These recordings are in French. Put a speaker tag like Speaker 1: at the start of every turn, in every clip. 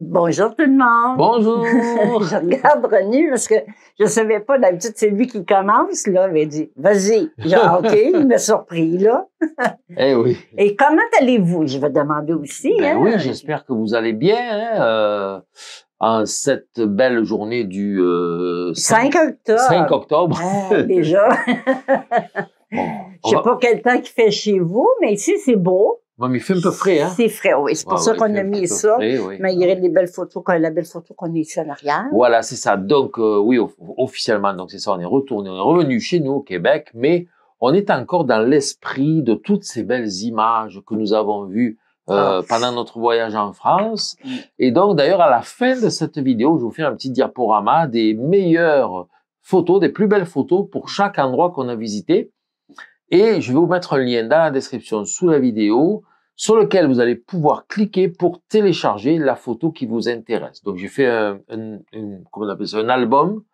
Speaker 1: Bonjour tout le monde. Bonjour. je regarde René parce que je ne savais pas d'habitude c'est lui qui commence là, il dit vas-y. ok, il m'a surpris là.
Speaker 2: eh oui. Et comment allez-vous Je vais demander aussi. Ben hein. Oui, j'espère que vous allez bien hein, euh, en cette belle journée du 5, euh, octobre. 5 octobre. Ah, déjà. je je sais pas
Speaker 1: quel temps il fait chez vous, mais ici c'est beau. Moi, mais il fait un peu frais, hein? C'est frais, oui. C'est pour ça qu'on a mis ça, frais, oui. a les belles photos, la belle photo qu'on a ici en arrière.
Speaker 2: Voilà, c'est ça. Donc, euh, oui, officiellement, donc c'est ça, on est retourné, on est revenu chez nous au Québec, mais on est encore dans l'esprit de toutes ces belles images que nous avons vues euh, ah. pendant notre voyage en France. Et donc, d'ailleurs, à la fin de cette vidéo, je vous fais un petit diaporama des meilleures photos, des plus belles photos pour chaque endroit qu'on a visité. Et je vais vous mettre un lien dans la description sous la vidéo sur lequel vous allez pouvoir cliquer pour télécharger la photo qui vous intéresse. Donc j'ai fait un, un, appelle un album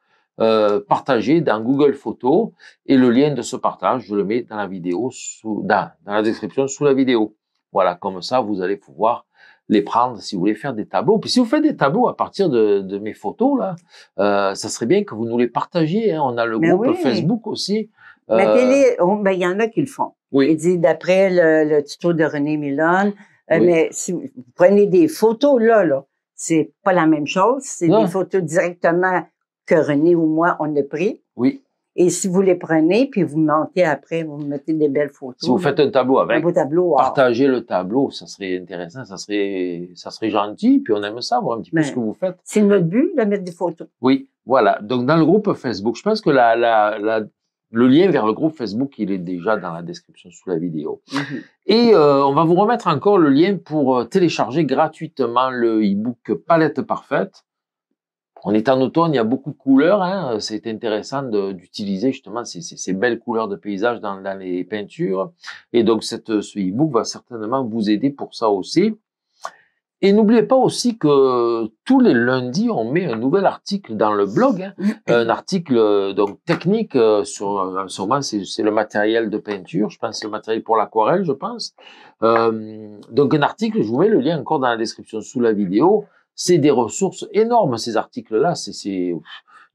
Speaker 2: euh, partagé dans Google Photos et le lien de ce partage, je le mets dans la vidéo, sous, dans, la description sous la vidéo. Voilà, comme ça, vous allez pouvoir les prendre si vous voulez faire des tableaux. Puis si vous faites des tableaux à partir de, de mes photos, là, euh, ça serait bien que vous nous les partagiez. Hein. On a le groupe Facebook aussi euh, télé, ben, il y en a qui le font.
Speaker 1: Il dit, d'après le, tuto de René Milon euh, mais si vous prenez des photos là, là, c'est pas la même chose. C'est des photos directement que René ou moi, on a pris. Oui. Et si vous les prenez, puis vous montez après, vous mettez des belles photos. Si vous faites
Speaker 2: un tableau avec, un beau tableau, partager partagez le tableau, ça serait intéressant, ça serait, ça serait gentil, puis on aime savoir un petit peu ce ben, que vous faites.
Speaker 1: C'est notre but de mettre des photos.
Speaker 2: Oui, voilà. Donc dans le groupe Facebook, je pense que la le lien vers le groupe Facebook, il est déjà dans la description sous la vidéo. Mhm. Et euh, on va vous remettre encore le lien pour euh, télécharger gratuitement le e-book Palette Parfaite. On est en automne, il y a beaucoup de couleurs. Hein. C'est intéressant d'utiliser justement ces, belles couleurs de paysage dans, les peintures. Et donc, cette, ce e-book va certainement vous aider pour ça aussi. Et n'oubliez pas aussi que tous les lundis, on met un nouvel article dans le blog, hein. un article euh, donc technique euh, sur euh, en ce moment c'est le matériel de peinture, je pense le matériel pour l'aquarelle, je pense. donc un article, je vous mets le lien encore dans la description sous la vidéo. C'est des ressources énormes ces articles-là. C'est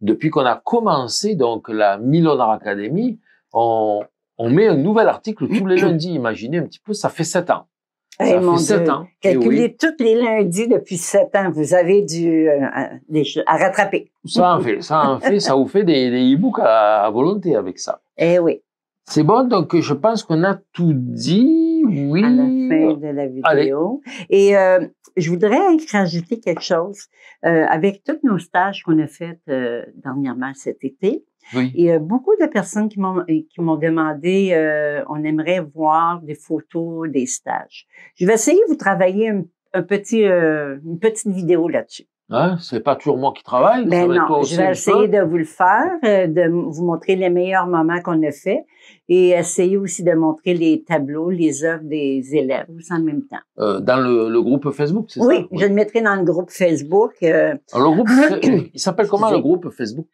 Speaker 2: depuis qu'on a commencé donc la Milonar Academy, on, on met un nouvel article tous les lundis. Imaginez un petit peu, ça fait sept ans. Ça fait Ans. Eh Calculez
Speaker 1: tous les lundis depuis sept ans. Vous avez du, euh, à rattraper. Ça en fait,
Speaker 2: ça vous fait des, e-books à, volonté avec ça. Eh oui. C'est bon, donc je pense qu'on a tout dit, oui. À la fin de la vidéo. Et euh, je
Speaker 1: voudrais rajouter quelque chose. Euh, avec tous nos stages qu'on a fait dernièrement cet été, il Et a euh, beaucoup de personnes qui m'ont, qui m'ont demandé, euh, on aimerait voir des photos des stages. Je vais essayer de vous travailler un, petit, euh, une petite vidéo là-dessus.
Speaker 2: Hein, c'est pas toujours moi qui travaille. Ben non, je vais essayer de vous
Speaker 1: le faire, de vous montrer les meilleurs moments qu'on a fait et essayer aussi de montrer les tableaux, les œuvres des élèves en même
Speaker 2: temps. dans le, groupe Facebook, c'est oui, ça?
Speaker 1: Oui, je le mettrai dans le groupe Facebook. le groupe, il s'appelle comment le
Speaker 2: groupe Facebook?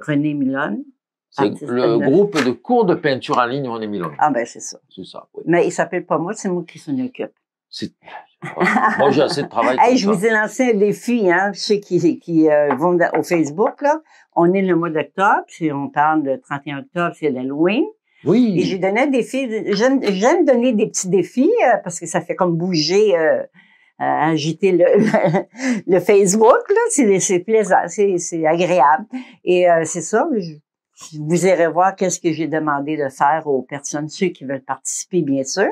Speaker 2: René Milone. C'est le groupe de cours de peinture en ligne René Milone. Ah ben c'est ça. C'est ça, oui.
Speaker 1: Mais il s'appelle pas moi, c'est moi qui s'en occupe. Moi, j'ai assez de travail. je vous ai lancé un défi, hein, ceux qui, qui euh, vont au Facebook. Là. On est le mois d'octobre, si on parle de 31 octobre, c'est l'Halloween. Oui. Et j'ai donné un défi. J'aime donner des petits défis euh, parce que ça fait comme bouger euh, euh, agiter le, Facebook. C'est plaisant, c'est agréable. Et euh, c'est ça, vous irez voir qu'est-ce que j'ai demandé de faire aux personnes, ceux qui veulent participer, bien sûr.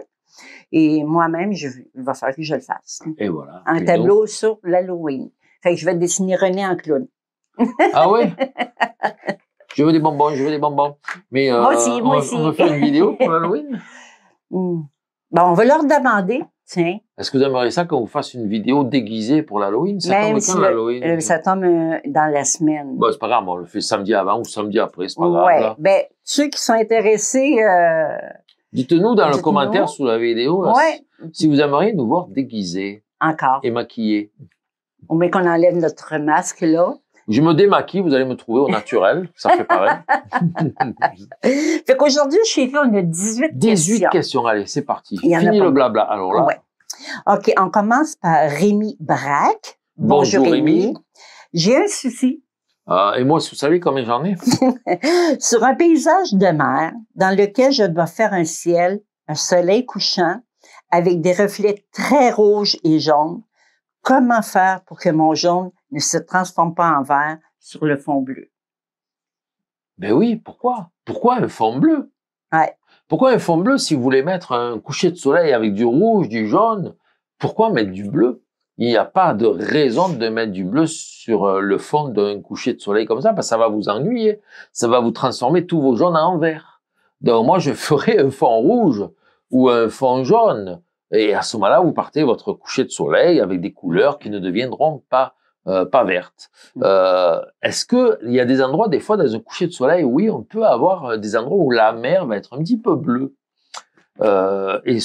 Speaker 1: Et moi-même, je, il va falloir que je le fasse.
Speaker 2: Et voilà. Un tableau
Speaker 1: sur l'Halloween. Fait je vais dessiner René en clown.
Speaker 2: Ah oui? je veux des bonbons, je veux des bonbons. Mais euh, aussi, moi on, aussi. on va faire une vidéo pour
Speaker 1: Halloween? Hmm. Ben, on va leur demander.
Speaker 2: Est-ce que vous aimeriez ça qu'on vous fasse une vidéo déguisée pour l'Halloween? Ça tombe ben, l'Halloween? Euh,
Speaker 1: ça tombe euh, dans la semaine. Ben,
Speaker 2: c'est pas grave, on le fait samedi avant ou samedi après, c'est pas grave. Ouais.
Speaker 1: Ben, ceux qui sont intéressés, euh,
Speaker 2: Dites-nous dans le commentaire sous la vidéo, si, vous aimeriez nous voir déguisés. Encore. Et maquillés.
Speaker 1: On met qu'on enlève notre masque, là.
Speaker 2: Je me démaquille, vous allez me trouver au naturel. ça fait pareil.
Speaker 1: fait qu'aujourd'hui, suis suis on a
Speaker 2: 18, questions. 18 questions, allez, c'est parti. Fini le blabla, alors là.
Speaker 1: OK, on commence par Rémi Braque. Bonjour, Rémi.
Speaker 2: J'ai un souci. Ah, et moi, vous savez combien j'en ai?
Speaker 1: Sur un paysage de mer dans lequel je dois faire un ciel, un soleil couchant avec des reflets très rouges et jaunes, Comment faire pour que mon jaune ne se transforme pas en vert sur le fond bleu?
Speaker 2: Ben oui, pourquoi? Pourquoi un fond bleu? Pourquoi un fond bleu si vous voulez mettre un coucher de soleil avec du rouge, du jaune? Pourquoi mettre du bleu? Il n'y a pas de raison de mettre du bleu sur euh, le fond d'un coucher de soleil comme ça, parce que ça va vous ennuyer. Ça va vous transformer tous vos jaunes en vert. Donc moi, je ferai un fond rouge ou un fond jaune et à ce moment-là, vous partez votre coucher de soleil avec des couleurs qui ne deviendront pas euh, pas vertes. Mm. Euh, est-ce qu'il y a des endroits, des fois, dans un coucher de soleil, oui, on peut avoir euh, des endroits où la mer va être un petit peu bleue. et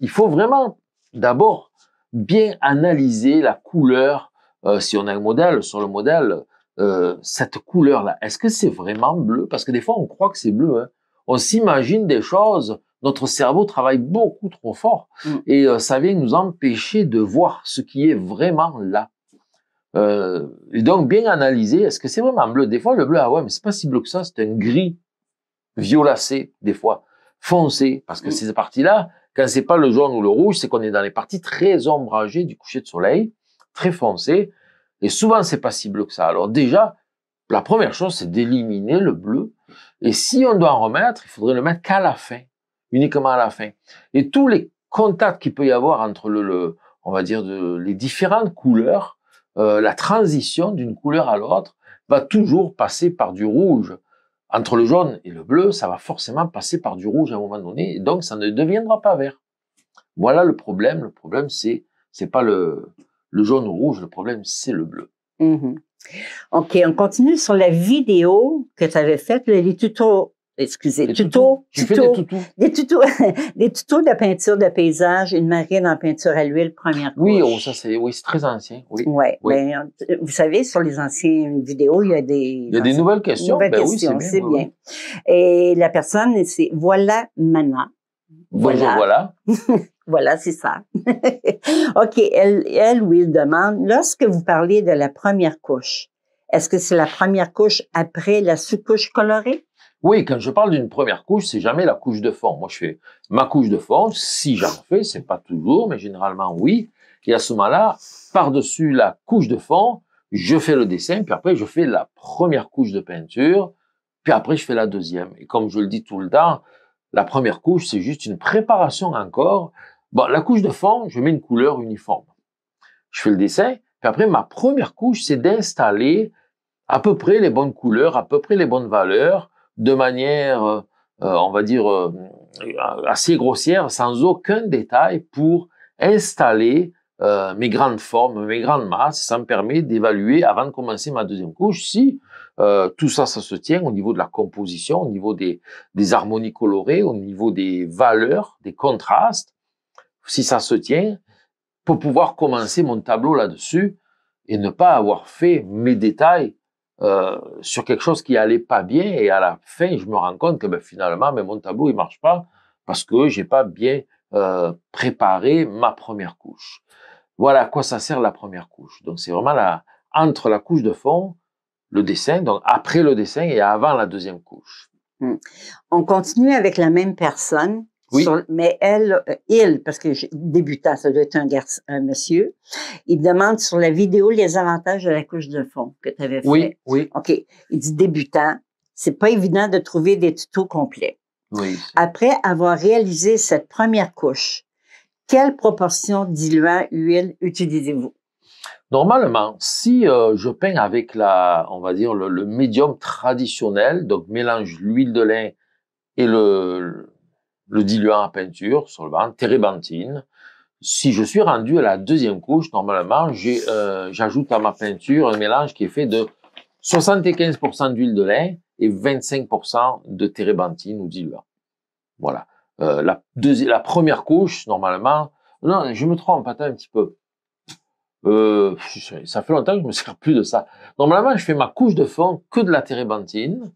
Speaker 2: il faut vraiment, d'abord, bien analyser la couleur. si on a un modèle, sur le modèle, cette couleur-là, est-ce que c'est vraiment bleu Parce que des fois, on croit que c'est bleu. Hein. On s'imagine des choses notre cerveau travaille beaucoup trop fort mm. et euh, ça vient nous empêcher de voir ce qui est vraiment là. Euh, et donc, bien analyser, est-ce que c'est vraiment bleu Des fois, le bleu, ah ouais, mais c'est pas si bleu que ça, c'est un gris violacé, des fois, foncé, parce que mm. ces parties-là, quand c'est pas le jaune ou le rouge, c'est qu'on est dans les parties très ombragées du coucher de soleil, très foncées, et souvent, c'est pas si bleu que ça. Alors déjà, la première chose, c'est d'éliminer le bleu. Et si on doit en remettre, il faudrait le mettre qu'à la fin uniquement à la fin. Et tous les contacts qu'il peut y avoir entre le, on va dire, de, les différentes couleurs, euh, la transition d'une couleur à l'autre va toujours passer par du rouge. Entre le jaune et le bleu, ça va forcément passer par du rouge à un moment donné, et donc ça ne deviendra pas vert. Voilà le problème. Le problème, c'est c'est pas le, le jaune ou rouge, le problème, c'est le bleu.
Speaker 1: Mm-hmm. OK, on continue sur la vidéo que tu avais faite, les tutos excusez, tuto, tutos. des tutos. de peinture de paysage, une marine en peinture à l'huile première couche. Oh, oui,
Speaker 2: ça c'est, très ancien. Oui.
Speaker 1: Ben, vous savez, sur les anciennes vidéos, il y a des. Il y a des nouvelles questions. Nouvelles ben c'est bien. Et la personne, c'est voilà maintenant.
Speaker 2: Bonjour, voilà.
Speaker 1: voilà. c'est ça. OK, elle, elle demande, lorsque vous parlez de la première couche, est-ce que c'est la première
Speaker 2: couche après la sous-couche colorée? Oui, quand je parle d'une première couche, c'est jamais la couche de fond. Moi, je fais ma couche de fond, si j'en fais, c'est pas toujours, mais généralement oui. Et à ce moment-là, par-dessus la couche de fond, je fais le dessin, puis après, je fais la première couche de peinture, puis après, je fais la deuxième. Et comme je le dis tout le temps, la première couche, c'est juste une préparation encore. Bon, la couche de fond, je mets une couleur uniforme. Je fais le dessin, puis après, ma première couche, c'est d'installer à peu près les bonnes couleurs, à peu près les bonnes valeurs, de manière, euh, on va dire, euh, assez grossière, sans aucun détail, pour installer euh, mes grandes formes, mes grandes masses, ça me permet d'évaluer avant de commencer ma deuxième couche si tout ça, ça se tient au niveau de la composition, au niveau des, harmonies colorées, au niveau des valeurs, des contrastes, si ça se tient, pour pouvoir commencer mon tableau là-dessus et ne pas avoir fait mes détails euh, sur quelque chose qui allait pas bien et à la fin je me rends compte que ben, finalement mais ben, mon tableau il marche pas parce que j'ai pas bien euh, préparé ma première couche. Voilà à quoi ça sert la première couche. Donc c'est vraiment la, entre la couche de fond, le dessin, donc après le dessin et avant la deuxième couche. Mm.
Speaker 1: On continue avec la même personne mais elle, euh, il, parce que débutant, ça doit être un un monsieur, il demande sur la vidéo les avantages de la couche de fond que tu avais fait. Oui, oui. OK. Il dit débutant, c'est pas évident de trouver des tutos complets. Oui. Après avoir réalisé cette première couche, quelle proportion diluant huile
Speaker 2: utilisez-vous? Normalement, si euh, je peins avec la, on va dire le médium traditionnel, donc mélange l'huile de lin et le, le diluant à peinture, solvant, térébenthine. Si je suis rendu à la deuxième couche, normalement, euh, j'ajoute à ma peinture un mélange qui est fait de 75% d'huile de lait et 25% de térébenthine ou diluant. Voilà. Euh, la, la première couche, normalement, non, je me trompe, attends un petit peu. Euh, ça fait longtemps que je me sers plus de ça. Normalement, je fais ma couche de fond que de la térébenthine,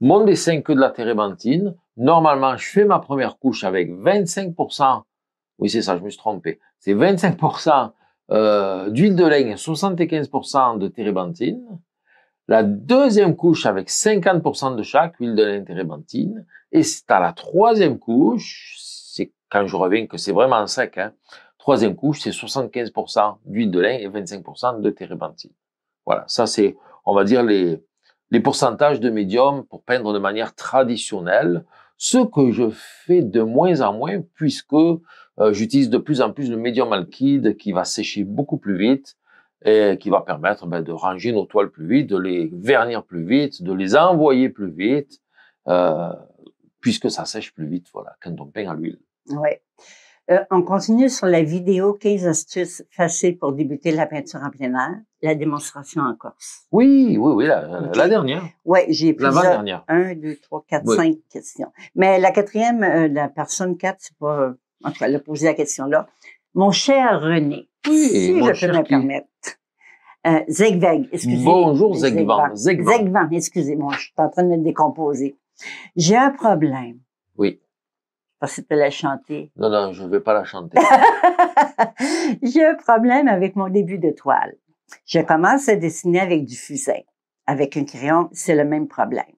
Speaker 2: mon dessin que de la térébenthine, Normalement, je fais ma première couche avec 25%, oui c'est ça, je me suis trompé, c'est 25% euh, d'huile de et 75% de térébenthine. La deuxième couche avec 50% de chaque, huile de et térébenthine. Et c'est à la troisième couche, c'est quand je reviens que c'est vraiment sec, hein. troisième couche, c'est 75% d'huile de lin et 25% de térébenthine. Voilà, ça c'est, on va dire, les, les pourcentages de médium pour peindre de manière traditionnelle ce que je fais de moins en moins puisque euh, j'utilise de plus en plus le médium alkyde qui va sécher beaucoup plus vite et qui va permettre ben, de ranger nos toiles plus vite, de les vernir plus vite, de les envoyer plus vite, euh, puisque ça sèche plus vite, voilà, quand on peint à l'huile.
Speaker 1: Ouais. Euh, on continue sur la vidéo 15 astuces faciles pour débuter la peinture en plein air, la démonstration en Corse.
Speaker 2: Oui, oui, oui, la, dernière.
Speaker 1: Oui, j'ai pris dernière. un, deux, trois, quatre, questions. Mais la quatrième, euh, la personne 4, c'est pas, en tout cas, elle a posé la question là. Mon cher René, oui, si je peux me permettre. Euh, Zegveg, excusez. Bonjour Zegvan. Zegvan, excusez-moi, je suis en train de me décomposer. J'ai un problème. Oui parce que tu la chanter.
Speaker 2: Non, non, je ne vais pas la chanter.
Speaker 1: J'ai un problème avec mon début de toile. Je commence à dessiner avec du fusain. Avec un crayon, c'est le même problème.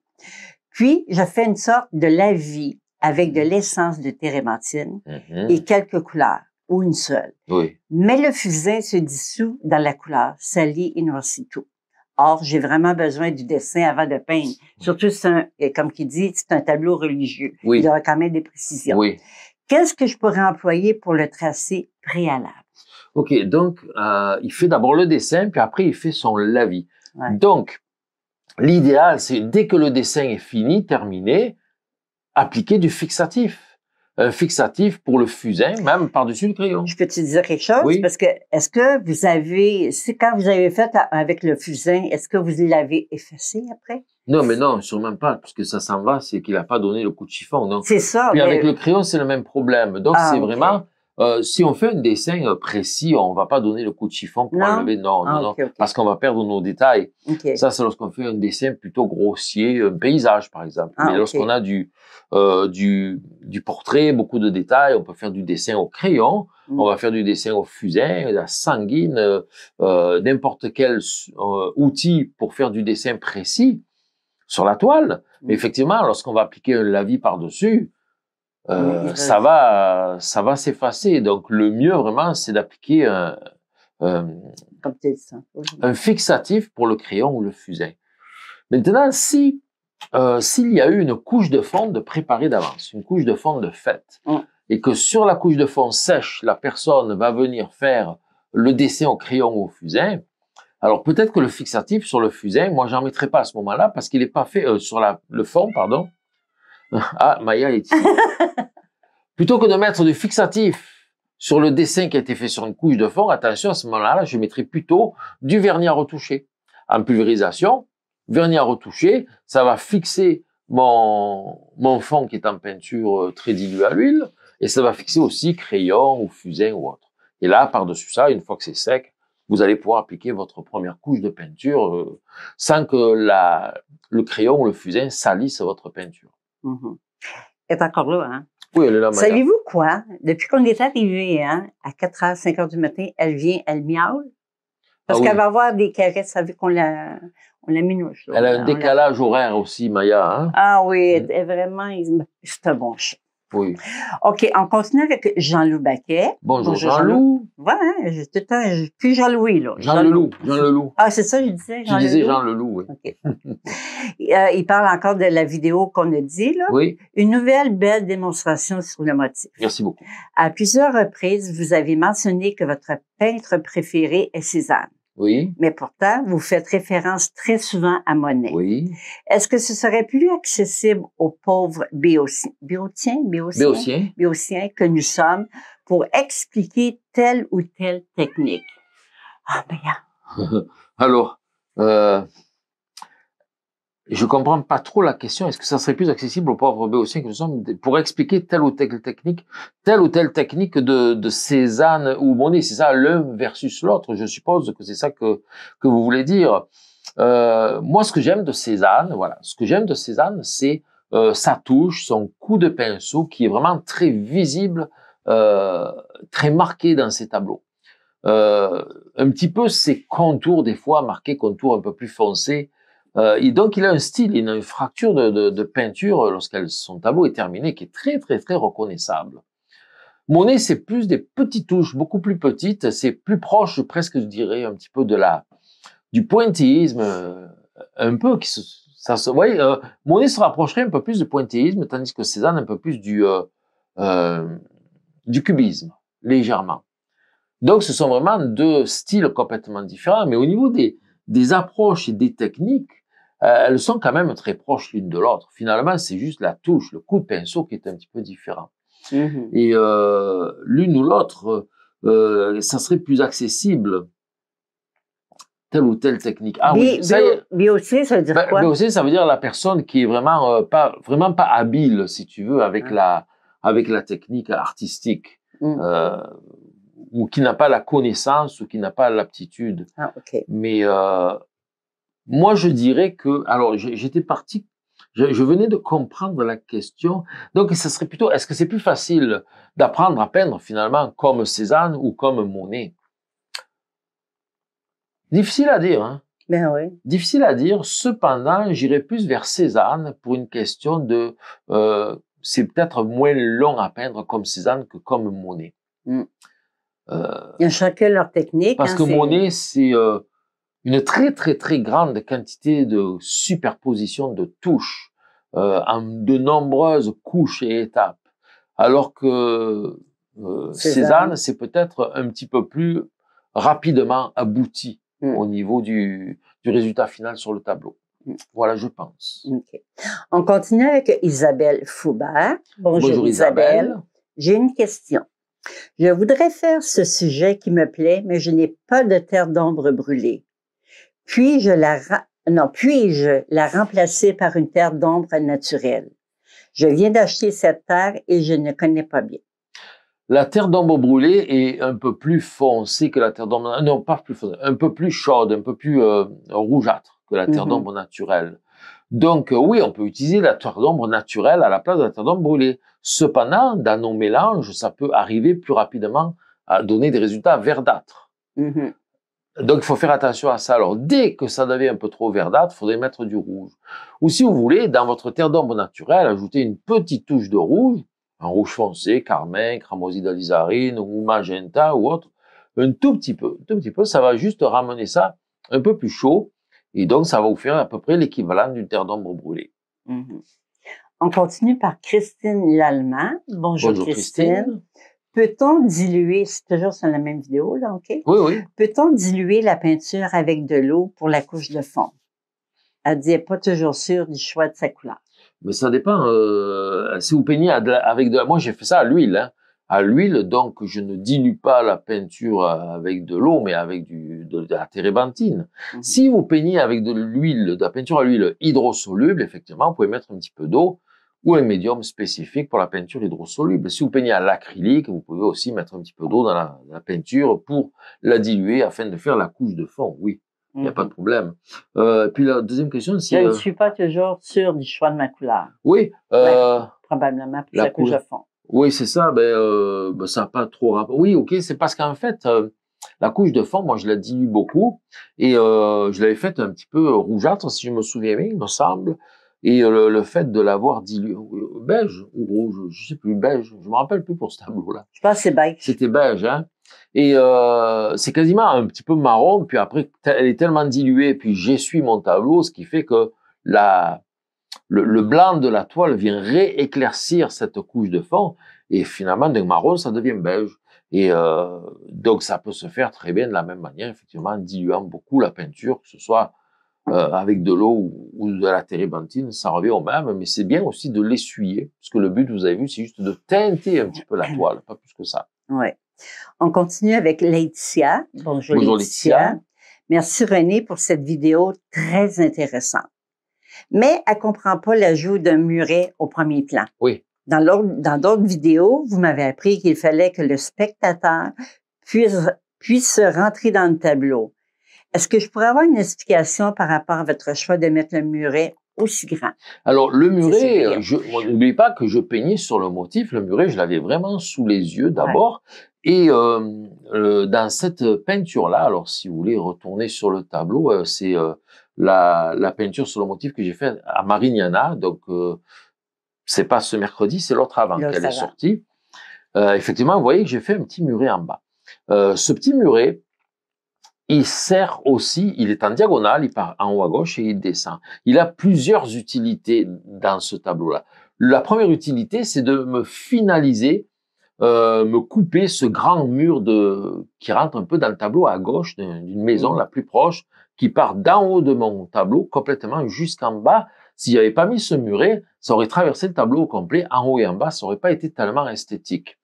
Speaker 1: Puis, je fais une sorte de vie avec de mhm. l'essence de térébenthine mhm. et quelques couleurs, ou une seule. Mais le fusain se dissout dans la couleur, salit in tout. Or, j'ai vraiment besoin du dessin avant de peindre. Surtout, comme qui dit, c'est un tableau religieux. Il y aura quand même des précisions.
Speaker 2: Qu'est-ce que je pourrais employer pour le tracé préalable? OK, donc, euh, il fait d'abord le dessin, puis après, il fait son lavis. Donc, l'idéal, c'est dès que le dessin est fini, terminé, appliquer du fixatif un euh, fixatif pour le fusain, même par-dessus le crayon. Je peux te dire quelque chose? Oui. Parce que, est-ce
Speaker 1: que vous avez, c'est quand vous avez fait avec le fusain, est-ce que vous l'avez effacé après?
Speaker 2: Non, mais non, sûrement pas, parce que ça s'en va, c'est qu'il n'a pas donné le coup de chiffon. non c'est ça. Puis avec le crayon, c'est le même problème. Donc, ah, c'est vraiment, euh, si on fait un dessin euh, précis, on va pas donner le coup de chiffon pour enlever, non, ah, non, non, parce qu'on va perdre nos détails. Ça, c'est lorsqu'on fait un dessin plutôt grossier, un paysage, par exemple. Ah, mais lorsqu'on a du, euh, du, portrait, beaucoup de détails. On peut faire du dessin au crayon, mm. on va faire du dessin au fusain, à la sanguine, euh, euh, n'importe quel outil pour faire du dessin précis sur la toile. Mm. Mais effectivement, lorsqu'on va appliquer un lavis par-dessus, ça va, ça va s'effacer. Donc le mieux vraiment, c'est d'appliquer un, un, fixatif pour le crayon ou le fusain. Maintenant, si euh, s'il y a eu une couche de fond de préparée d'avance, une couche de fond de faite, et que sur la couche de fond sèche, la personne va venir faire le dessin au crayon ou au fusain, alors peut-être que le fixatif sur le fusain, moi j'en mettrai pas à ce moment-là parce qu'il n'est pas fait euh, sur le fond, pardon. ah, Maya est ici. Plutôt que de mettre du fixatif sur le dessin qui a été fait sur une couche de fond, attention à ce moment-là, je mettrai plutôt du vernis à retoucher en pulvérisation vernis à retoucher, ça va fixer mon, mon fond qui est en peinture euh, très diluée à l'huile, et ça va fixer aussi crayon ou fusain ou autre. Et là, par-dessus ça, une fois que c'est sec, vous allez pouvoir appliquer votre première couche de peinture euh, sans que la, le crayon ou le fusain salisse votre peinture.
Speaker 1: Mm-hmm. est encore là, hein?
Speaker 2: Oui, elle est là, Savez-vous
Speaker 1: quoi? Depuis qu'on est arrivé hein, à 4h, 5h du matin, elle vient, elle miaule, ah Parce qu'elle va avoir des caresses, ça qu'on la, on la minouche. Elle a un
Speaker 2: décalage horaire aussi, Maya. Hein?
Speaker 1: Ah oui, elle mm. vraiment, ben, c'est un bon chat. Oui. OK, on continue avec Jean-Loup Baquet. Bonjour, Jean-Loup. Oui, hein, je, tout le temps, Jean-Louis, Jean,
Speaker 2: Leloup. Jean Leloup.
Speaker 1: Ah, c'est ça, je disais. Jean je disais Jean Leloup, oui. Euh, il parle encore de la vidéo qu'on a dit, Oui. Une nouvelle belle démonstration sur le motif. Merci beaucoup. À plusieurs reprises, vous avez mentionné que votre peintre préféré est Cézanne. Oui. Mais pourtant, vous faites référence très souvent à Monet. Oui. Est-ce que ce serait plus accessible aux pauvres béotiens, béotiens, béotiens, que nous sommes pour expliquer telle ou telle technique?
Speaker 2: Ah, ben, Alors, euh, je comprends pas trop la question. Est-ce que ça serait plus accessible aux pauvres béotiens que nous sommes pour expliquer telle ou telle technique, telle ou telle technique de, de Cézanne ou Monet C'est ça l'un versus l'autre. Je suppose que c'est ça que, que vous voulez dire. Euh, moi, ce que j'aime de Cézanne, voilà, ce que j'aime de Cézanne, c'est euh, sa touche, son coup de pinceau qui est vraiment très visible, euh, très marqué dans ses tableaux. Euh, un petit peu ses contours, des fois marqués contours un peu plus foncés, euh, et donc il a un style, il a une fracture de, de, de peinture lorsqu'elle son tableau est terminé qui est très très très reconnaissable. Monet, c'est plus des petites touches, beaucoup plus petites, c'est plus proche presque, je dirais, un petit peu de la du pointillisme, euh, un peu qui se, ça se, vous voyez, euh, Monet se rapprocherait un peu plus du pointillisme, tandis que Cézanne un peu plus du du cubisme, légèrement. Donc, ce sont vraiment deux styles complètement différents, mais au niveau des, des approches et des techniques, euh, elles sont quand même très proches l'une de l'autre. Finalement, c'est juste la touche, le coup de pinceau qui est un petit peu différent. Mhm. Et euh, l'une ou l'autre, euh, ça serait plus accessible telle ou telle technique. Ah, oui, ça,
Speaker 1: aussi, ça veut dire ben,
Speaker 2: ça veut dire la personne qui est vraiment pas vraiment pas habile, si tu veux, avec ah. la avec la technique artistique. Mm. ou qui n'a pas la connaissance ou qui n'a pas l'aptitude. Ah, Mais moi, je dirais que, alors, j'étais parti, je, venais de comprendre la question. Donc, ce serait plutôt, est-ce que c'est plus facile d'apprendre à peindre finalement comme Cézanne ou comme Monet Difficile à dire, hein ben oui. Difficile à dire. Cependant, j'irais plus vers Cézanne pour une question de, euh, c'est peut-être moins long à peindre comme Cézanne que comme Monet. y mm. a
Speaker 1: euh, chacun leur technique. Parce hein, que Monet,
Speaker 2: c'est euh, une très très très grande quantité de superposition de touches euh, en de nombreuses couches et étapes, alors que euh, Cézanne, c'est peut-être un petit peu plus rapidement abouti mm. au niveau du, résultat final sur le tableau. Mm. Voilà, je pense.
Speaker 1: On continue avec Isabelle Foubert. Bonjour, Isabelle. J'ai une question. Je voudrais faire ce sujet qui me plaît, mais je n'ai pas de terre d'ombre brûlée. Puis-je la, non, puis-je la remplacer par une terre d'ombre naturelle? Je viens d'acheter cette terre et je ne connais pas bien.
Speaker 2: La terre d'ombre brûlée est un peu plus foncée que la terre d'ombre, non pas plus foncée, un peu plus chaude, un peu plus euh, rougeâtre que la terre mm-hmm. d'ombre naturelle. Donc euh, oui, on peut utiliser la terre d'ombre naturelle à la place de la terre d'ombre brûlée. Cependant, dans nos mélanges, ça peut arriver plus rapidement à donner des résultats verdâtres. Mm-hmm. Donc il faut faire attention à ça. Alors dès que ça devient un peu trop verdâtre, il faudrait mettre du rouge. Ou si vous voulez, dans votre terre d'ombre naturelle, ajouter une petite touche de rouge, un rouge foncé, carmin, cramoisi d'alizarine ou magenta ou autre, un tout petit peu, tout petit peu, ça va juste ramener ça un peu plus chaud et donc ça va vous faire à peu près l'équivalent d'une terre d'ombre brûlée.
Speaker 1: Mhm. On continue par Christine Lallemand. Bonjour, Christine. Peut-on diluer, c'est toujours sur la même vidéo, là, OK? Oui, oui. Peut-on diluer la peinture avec de l'eau pour la couche de fond? Elle n'est pas toujours sûre du choix de sa couleur.
Speaker 2: Mais ça dépend. Euh, si vous peignez avec de Moi, j'ai fait ça à l'huile. Hein. À l'huile, donc, je ne dilue pas la peinture euh, avec de l'eau, mais avec du, de, la térébenthine. Mhm. Si vous peignez avec de l'huile, de la peinture à l'huile hydrosoluble, effectivement, vous pouvez mettre un petit peu d'eau ou un médium spécifique pour la peinture hydrosoluble. Si vous peignez à l'acrylique, vous pouvez aussi mettre un petit peu d'eau dans la, peinture pour la diluer afin de faire la couche de fond, oui. Il n'y a pas de mhm. problème. Euh, puis la deuxième question, c'est... Je ne euh, suis
Speaker 1: pas toujours sûr du choix de ma couleur.
Speaker 2: Oui. Euh,
Speaker 1: probablement la, couche de fond.
Speaker 2: Oui, c'est ça. Ben, euh, ben ça n'a pas trop rapport. Oui, OK, c'est parce qu'en fait, la couche de fond, moi, je la dilue beaucoup. Et je l'avais faite un petit peu rougeâtre, si je me souviens bien, il me semble. Et euh, le, fait de l'avoir dilué, euh, beige ou rouge, je sais plus, beige, je me rappelle plus pour ce tableau-là. Je pense que c'est beige. C'était beige, hein. Et euh, c'est quasiment un petit peu marron, puis après, elle est tellement diluée, puis j'essuie mon tableau, ce qui fait que la, le, blanc de la toile vient rééclaircir cette couche de fond, et finalement, d'un marron, ça devient beige. Et donc, ça peut se faire très bien de la même manière, effectivement, en diluant beaucoup la peinture, que ce soit euh, avec de l'eau ou, de la térébenthine, ça revient au même, mais c'est bien aussi de l'essuyer, parce que le but, vous avez vu, c'est juste de teinter un petit peu la toile, pas plus que ça.
Speaker 1: Oui. On continue avec Laetitia. Bonjour, Laetitia. Merci René pour cette vidéo très intéressante. Mais elle comprend pas l'ajout d'un muret au premier plan. Oui. Dans d'autres vidéos, vous m'avez appris qu'il fallait que le spectateur puisse, puisse rentrer dans le tableau. Est-ce que je pourrais avoir une explication par rapport à votre choix de mettre le muret
Speaker 2: aussi grand? Alors, le muret, n'oubliez pas que je peignais sur le motif. Le muret, je l'avais vraiment sous les yeux d'abord. Et euh, euh, dans cette peinture-là, alors si vous voulez retourner sur le tableau, euh, c'est la, la, peinture sur le motif que j'ai fait à Marignana. Donc, c'est pas ce mercredi, c'est l'autre avant qu'elle est sortie. effectivement, vous voyez que j'ai fait un petit muret en bas. ce petit muret, il sert aussi, il est en diagonale, il part en haut à gauche et il descend. Il a plusieurs utilités dans ce tableau-là. La première utilité, c'est de me finaliser, euh, me couper ce grand mur de, qui rentre un peu dans le tableau à gauche d'une maison mmh. la plus proche, qui part d'en haut de mon tableau complètement jusqu'en bas. S'il n'y avait pas mis ce muret, ça aurait traversé le tableau au complet, en haut et en bas, ça aurait pas été tellement esthétique.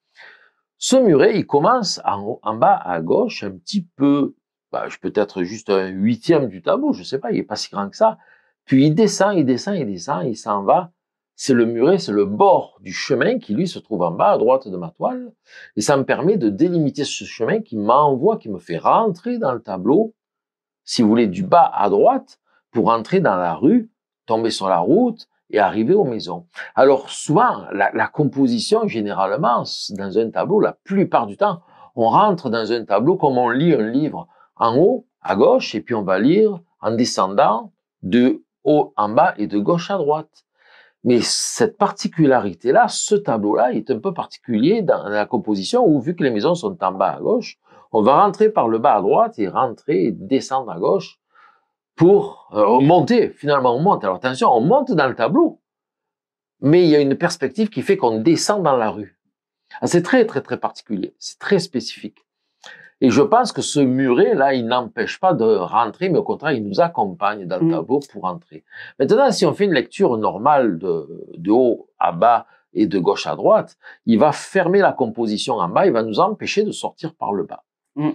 Speaker 2: Ce muret, il commence en bas à gauche, un petit peu bah, je peux être juste un huitième du tableau, je sais pas, il est pas si grand que ça. Puis il descend, il descend, il descend, il s'en va. C'est le muret, c'est le bord du chemin qui lui se trouve en bas à droite de ma toile. Et ça me permet de délimiter ce chemin qui m'envoie, qui me fait rentrer dans le tableau, si vous voulez, du bas à droite, pour entrer dans la rue, tomber sur la route et arriver aux maisons. Alors souvent, la, la composition, généralement, dans un tableau, la plupart du temps, on rentre dans un tableau comme on lit un livre en haut à gauche et puis on va lire en descendant de haut en bas et de gauche à droite. Mais cette particularité-là, ce tableau-là est un peu particulier dans la composition où vu que les maisons sont en bas à gauche, on va rentrer par le bas à droite et rentrer et descendre à gauche pour euh, monter. Finalement, on monte. Alors attention, on monte dans le tableau, mais il y a une perspective qui fait qu'on descend dans la rue. Ah, c'est très, très, très particulier. C'est très spécifique. Et je pense que ce muret, là, il n'empêche pas de rentrer, mais au contraire, il nous accompagne dans le mm. tableau pour rentrer. Maintenant, si on fait une lecture normale de, haut à bas et de gauche à droite, il va fermer la composition en bas, il va nous empêcher de sortir par le bas. Mm.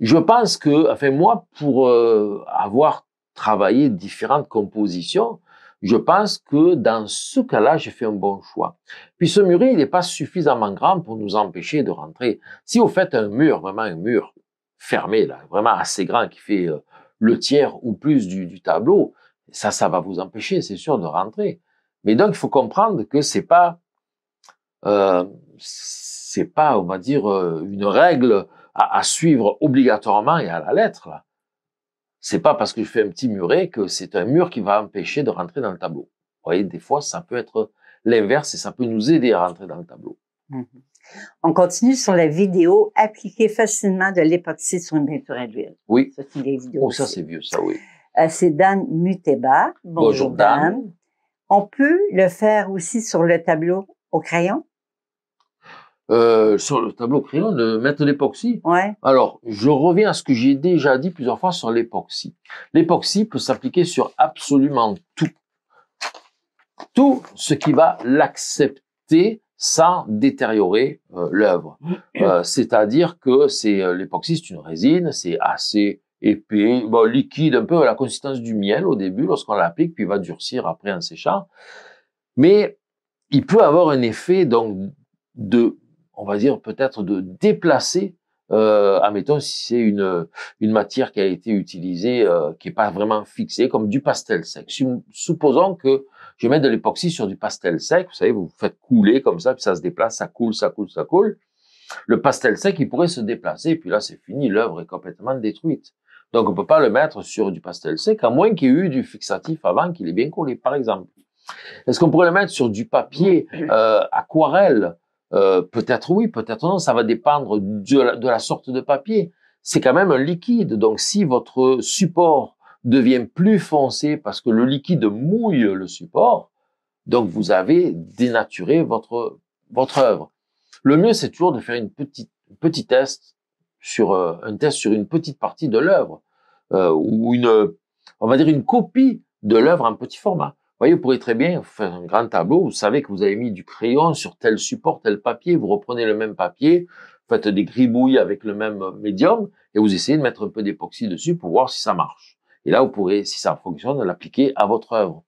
Speaker 2: Je pense que, enfin moi, pour euh, avoir travaillé différentes compositions, je pense que dans ce cas-là, j'ai fait un bon choix. Puis ce mur, il n'est pas suffisamment grand pour nous empêcher de rentrer. Si vous faites un mur, vraiment un mur fermé, là, vraiment assez grand, qui fait euh, le tiers ou plus du, tableau, ça, ça va vous empêcher, c'est sûr, de rentrer. Mais donc, il faut comprendre que c'est pas, euh, c'est pas, on va dire, euh, une règle à, suivre obligatoirement et à la lettre. C'est pas parce que je fais un petit muret que c'est un mur qui va empêcher de rentrer dans le tableau. Vous voyez, des fois, ça peut être l'inverse et ça peut nous aider à rentrer dans le tableau. Mhm.
Speaker 1: On continue sur la vidéo appliquer facilement de l'époxy sur une peinture à l'huile. Oui. Ça, c'est Oh, ça, c'est vieux, ça, oui. Euh, c'est Dan Muteba. Bonjour,
Speaker 2: Dan.
Speaker 1: On peut le faire aussi sur le tableau au crayon?
Speaker 2: Euh, sur le tableau crayon de mettre l'époxy. Alors, je reviens à ce que j'ai déjà dit plusieurs fois sur l'époxy. L'époxy peut s'appliquer sur absolument tout. Tout ce qui va l'accepter sans détériorer euh, l'œuvre. Euh, c'est-à-dire que c'est l'époxy, c'est une résine, c'est assez épais, bon, liquide, un peu à la consistance du miel au début lorsqu'on l'applique, puis va durcir après en séchant. Mais il peut avoir un effet donc de on va dire peut-être de déplacer euh, admettons si c'est une une matière qui a été utilisée euh, qui est pas vraiment fixée comme du pastel sec. Supposons que je mette de l'époxy sur du pastel sec, vous savez, vous faites couler comme ça, puis ça se déplace, ça coule, ça coule, ça coule. Le pastel sec, il pourrait se déplacer, puis là c'est fini, l'œuvre est complètement détruite. Donc on peut pas le mettre sur du pastel sec à moins qu'il y ait eu du fixatif avant qu'il ait bien collé, par exemple. Est-ce qu'on pourrait le mettre sur du papier euh, aquarelle euh, peut-être oui, peut-être non, ça va dépendre de la, sorte de papier. C'est quand même un liquide, donc si votre support devient plus foncé parce que le liquide mouille le support, donc vous avez dénaturé votre, votre œuvre. Le mieux, c'est toujours de faire une petite, petit test sur euh, un test sur une petite partie de l'œuvre euh, ou une, on va dire une copie de l'œuvre en petit format voyez, vous pourrez très bien faire un grand tableau. Vous savez que vous avez mis du crayon sur tel support, tel papier. Vous reprenez le même papier, faites des gribouilles avec le même médium et vous essayez de mettre un peu d'époxy dessus pour voir si ça marche. Et là, vous pourrez, si ça fonctionne, l'appliquer à votre œuvre.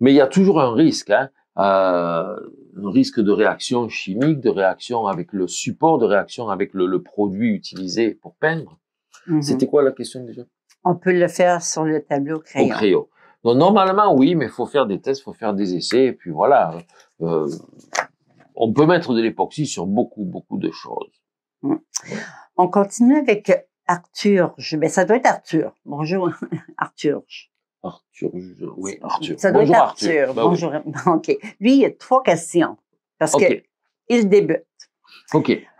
Speaker 2: Mais il y a toujours un risque, hein. euh, un risque de réaction chimique, de réaction avec le support, de réaction avec le, produit utilisé pour peindre. Mm-hmm. C'était quoi la question déjà
Speaker 1: On peut le faire sur le tableau crayon. Au crayon.
Speaker 2: Donc normalement, oui, mais il faut faire des tests, il faut faire des essais, et puis voilà. Hein. Euh, on peut mettre de l'époxy sur beaucoup, beaucoup de choses. Mm.
Speaker 1: On continue avec Arthur. Mais ça doit être Arthur. Bonjour, Arthur.
Speaker 2: Arthur, oui, Arthur. Ça doit Bonjour, être Arthur. Ben Bonjour.
Speaker 1: Oui. OK. Lui, il a trois questions. Parce que il débute.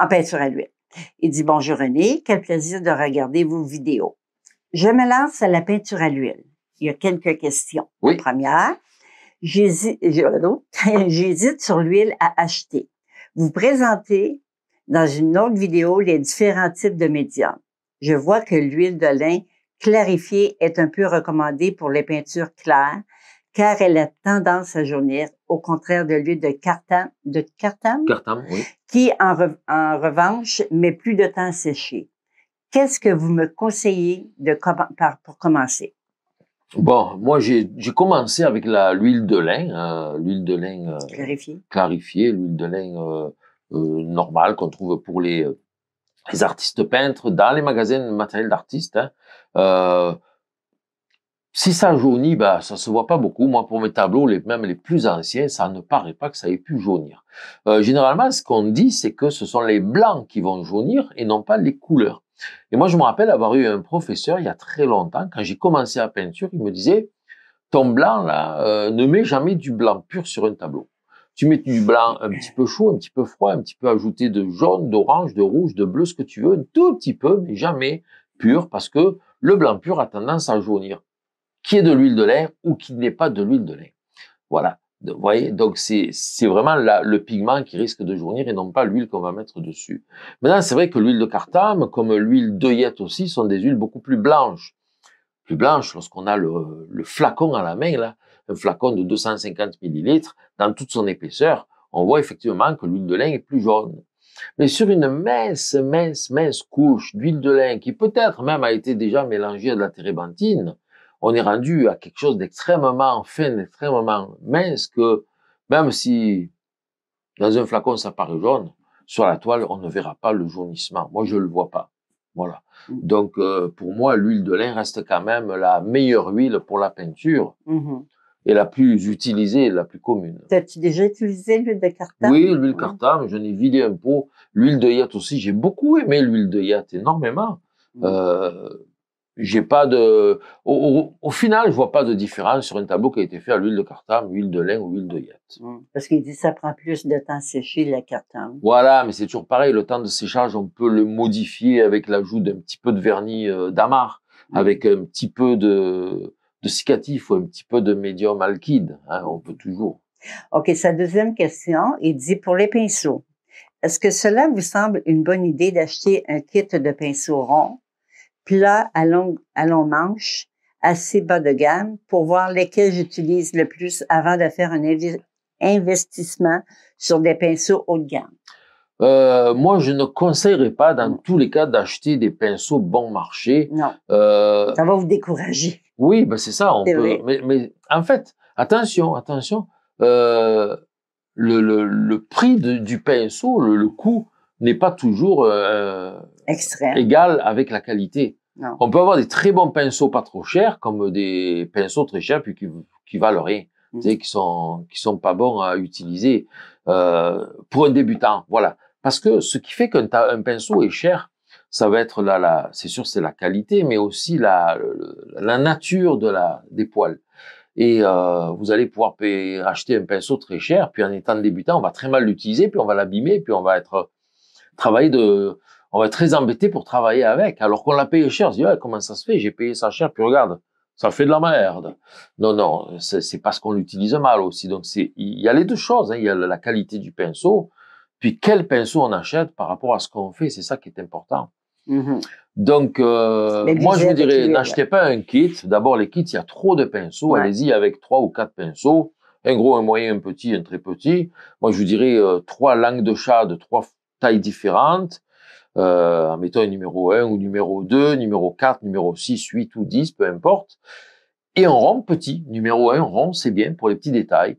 Speaker 1: En peinture à l'huile. Il dit Bonjour René, quel plaisir de regarder vos vidéos. Je me lance à la peinture à l'huile il y a quelques questions. La première, euh, j'hésite sur l'huile à acheter. Vous présentez dans une autre vidéo les différents types de médiums. Je vois que l'huile de lin clarifiée est un peu recommandée pour les peintures claires, car elle a tendance à jaunir, au contraire de l'huile de cartam, de qui en, revanche met plus de temps à sécher. Qu'est-ce que vous me conseillez pour commencer?
Speaker 2: Bon, moi j'ai commencé avec l'huile de lin, euh, l'huile de lin euh, clarifiée, l'huile de lin euh, normale qu'on trouve pour les, artistes peintres dans les magasins de matériel d'artistes. Hein. si ça jaunit, bah, ça se voit pas beaucoup. Moi, pour mes tableaux, les, même les plus anciens, ça ne paraît pas que ça ait pu jaunir. généralement, ce qu'on dit, c'est que ce sont les blancs qui vont jaunir et non pas les couleurs. Et moi, je me rappelle avoir eu un professeur il y a très longtemps, quand j'ai commencé à peinture, il me disait, ton blanc, là, euh, ne mets jamais du blanc pur sur un tableau. Tu mets du blanc un petit peu chaud, un petit peu froid, un petit peu ajouté de jaune, d'orange, de rouge, de bleu, ce que tu veux, un tout petit peu, mais jamais pur, parce que le blanc pur a tendance à jaunir, qui est de l'huile de l'air ou qui n'est pas de l'huile de l'air. Voilà. Vous voyez, donc c'est vraiment le pigment qui risque de jaunir et non pas l'huile qu'on va mettre dessus. Maintenant, c'est vrai que l'huile de cartame, comme l'huile d'œillette aussi, sont des huiles beaucoup plus blanches. Plus blanches lorsqu'on a le, flacon à la main, là, un flacon de 250 millilitres, dans toute son épaisseur, on voit effectivement que l'huile de lin est plus jaune. Mais sur une mince, mince, mince couche d'huile de lin qui peut-être même a été déjà mélangée à de la térébenthine, on est rendu à quelque chose d'extrêmement fin, d'extrêmement mince que même si dans un flacon ça paraît jaune, sur la toile on ne verra pas le jaunissement. Moi je ne le vois pas. Voilà. Mm. Donc euh, pour moi l'huile de lin reste quand même la meilleure huile pour la peinture. Mm-hmm. Et la plus utilisée, la plus commune.
Speaker 1: tas déjà utilisé l'huile de cartam Oui, l'huile
Speaker 2: de cartam, j'en ai vidé un pot. L'huile de yacht aussi, j'ai beaucoup aimé l'huile de yacht, énormément. Mm. Euh, j'ai pas de. Au, final, je vois pas de différence sur un tableau qui a été fait à l'huile de cartam, huile de lin ou huile de yette. Mm.
Speaker 1: Parce qu'il dit que ça prend plus de temps à sécher la cartam.
Speaker 2: Voilà, mais c'est toujours pareil. Le temps de séchage, on peut le modifier avec l'ajout d'un petit peu de vernis euh, damar, mm. avec un petit peu de, de cicatif ou un petit peu de médium alkyde. Hein, on peut toujours.
Speaker 1: OK, sa deuxième question, il dit pour les pinceaux. Est-ce que cela vous semble une bonne idée d'acheter un kit de pinceaux ronds plats à longue, à long manche, assez bas de gamme pour voir lesquels j'utilise le plus avant de faire un investissement sur des pinceaux haut de gamme?
Speaker 2: Euh, moi, je ne conseillerais pas, dans tous les cas, d'acheter des pinceaux bon marché. Non. Euh, ça va vous décourager. Oui, ben c'est ça. mais, en fait, attention, attention. Euh, le, prix du pinceau, le coût, n'est pas toujours
Speaker 1: Extrême. égale
Speaker 2: avec la qualité. On peut avoir des très bons pinceaux pas trop chers, comme des pinceaux très chers puis qui, qui valent rien, mm. qui sont qui sont pas bons à utiliser euh, pour un débutant. Voilà. Parce que ce qui fait qu'un un pinceau est cher, ça va être la, c'est sûr c'est la qualité, mais aussi la la nature de la des poils. Et euh, vous allez pouvoir payer, acheter un pinceau très cher, puis en étant débutant, on va très mal l'utiliser, puis on va l'abîmer, puis on va être euh, travailler de on va être très embêté pour travailler avec, alors qu'on l'a payé cher. On se dit, comment ça se fait J'ai payé ça cher, puis regarde, ça fait de la merde. Non, non, c'est parce qu'on l'utilise mal aussi. Donc, il y a les deux choses. Hein. Il y a la qualité du pinceau, puis quel pinceau on achète par rapport à ce qu'on fait. C'est ça qui est important. Mm-hmm. Donc, euh, moi, je vous dirais, n'achetez pas un kit. D'abord, les kits, il y a trop de pinceaux. Allez-y avec trois ou quatre pinceaux. Un gros, un moyen, un petit, un très petit. Moi, je vous dirais euh, trois langues de chat de trois tailles différentes euh, en mettant un numéro 1 ou numéro 2, numéro 4, numéro 6, 8 ou 10, peu importe. Et en rond petit, numéro 1, rond, c'est bien pour les petits détails.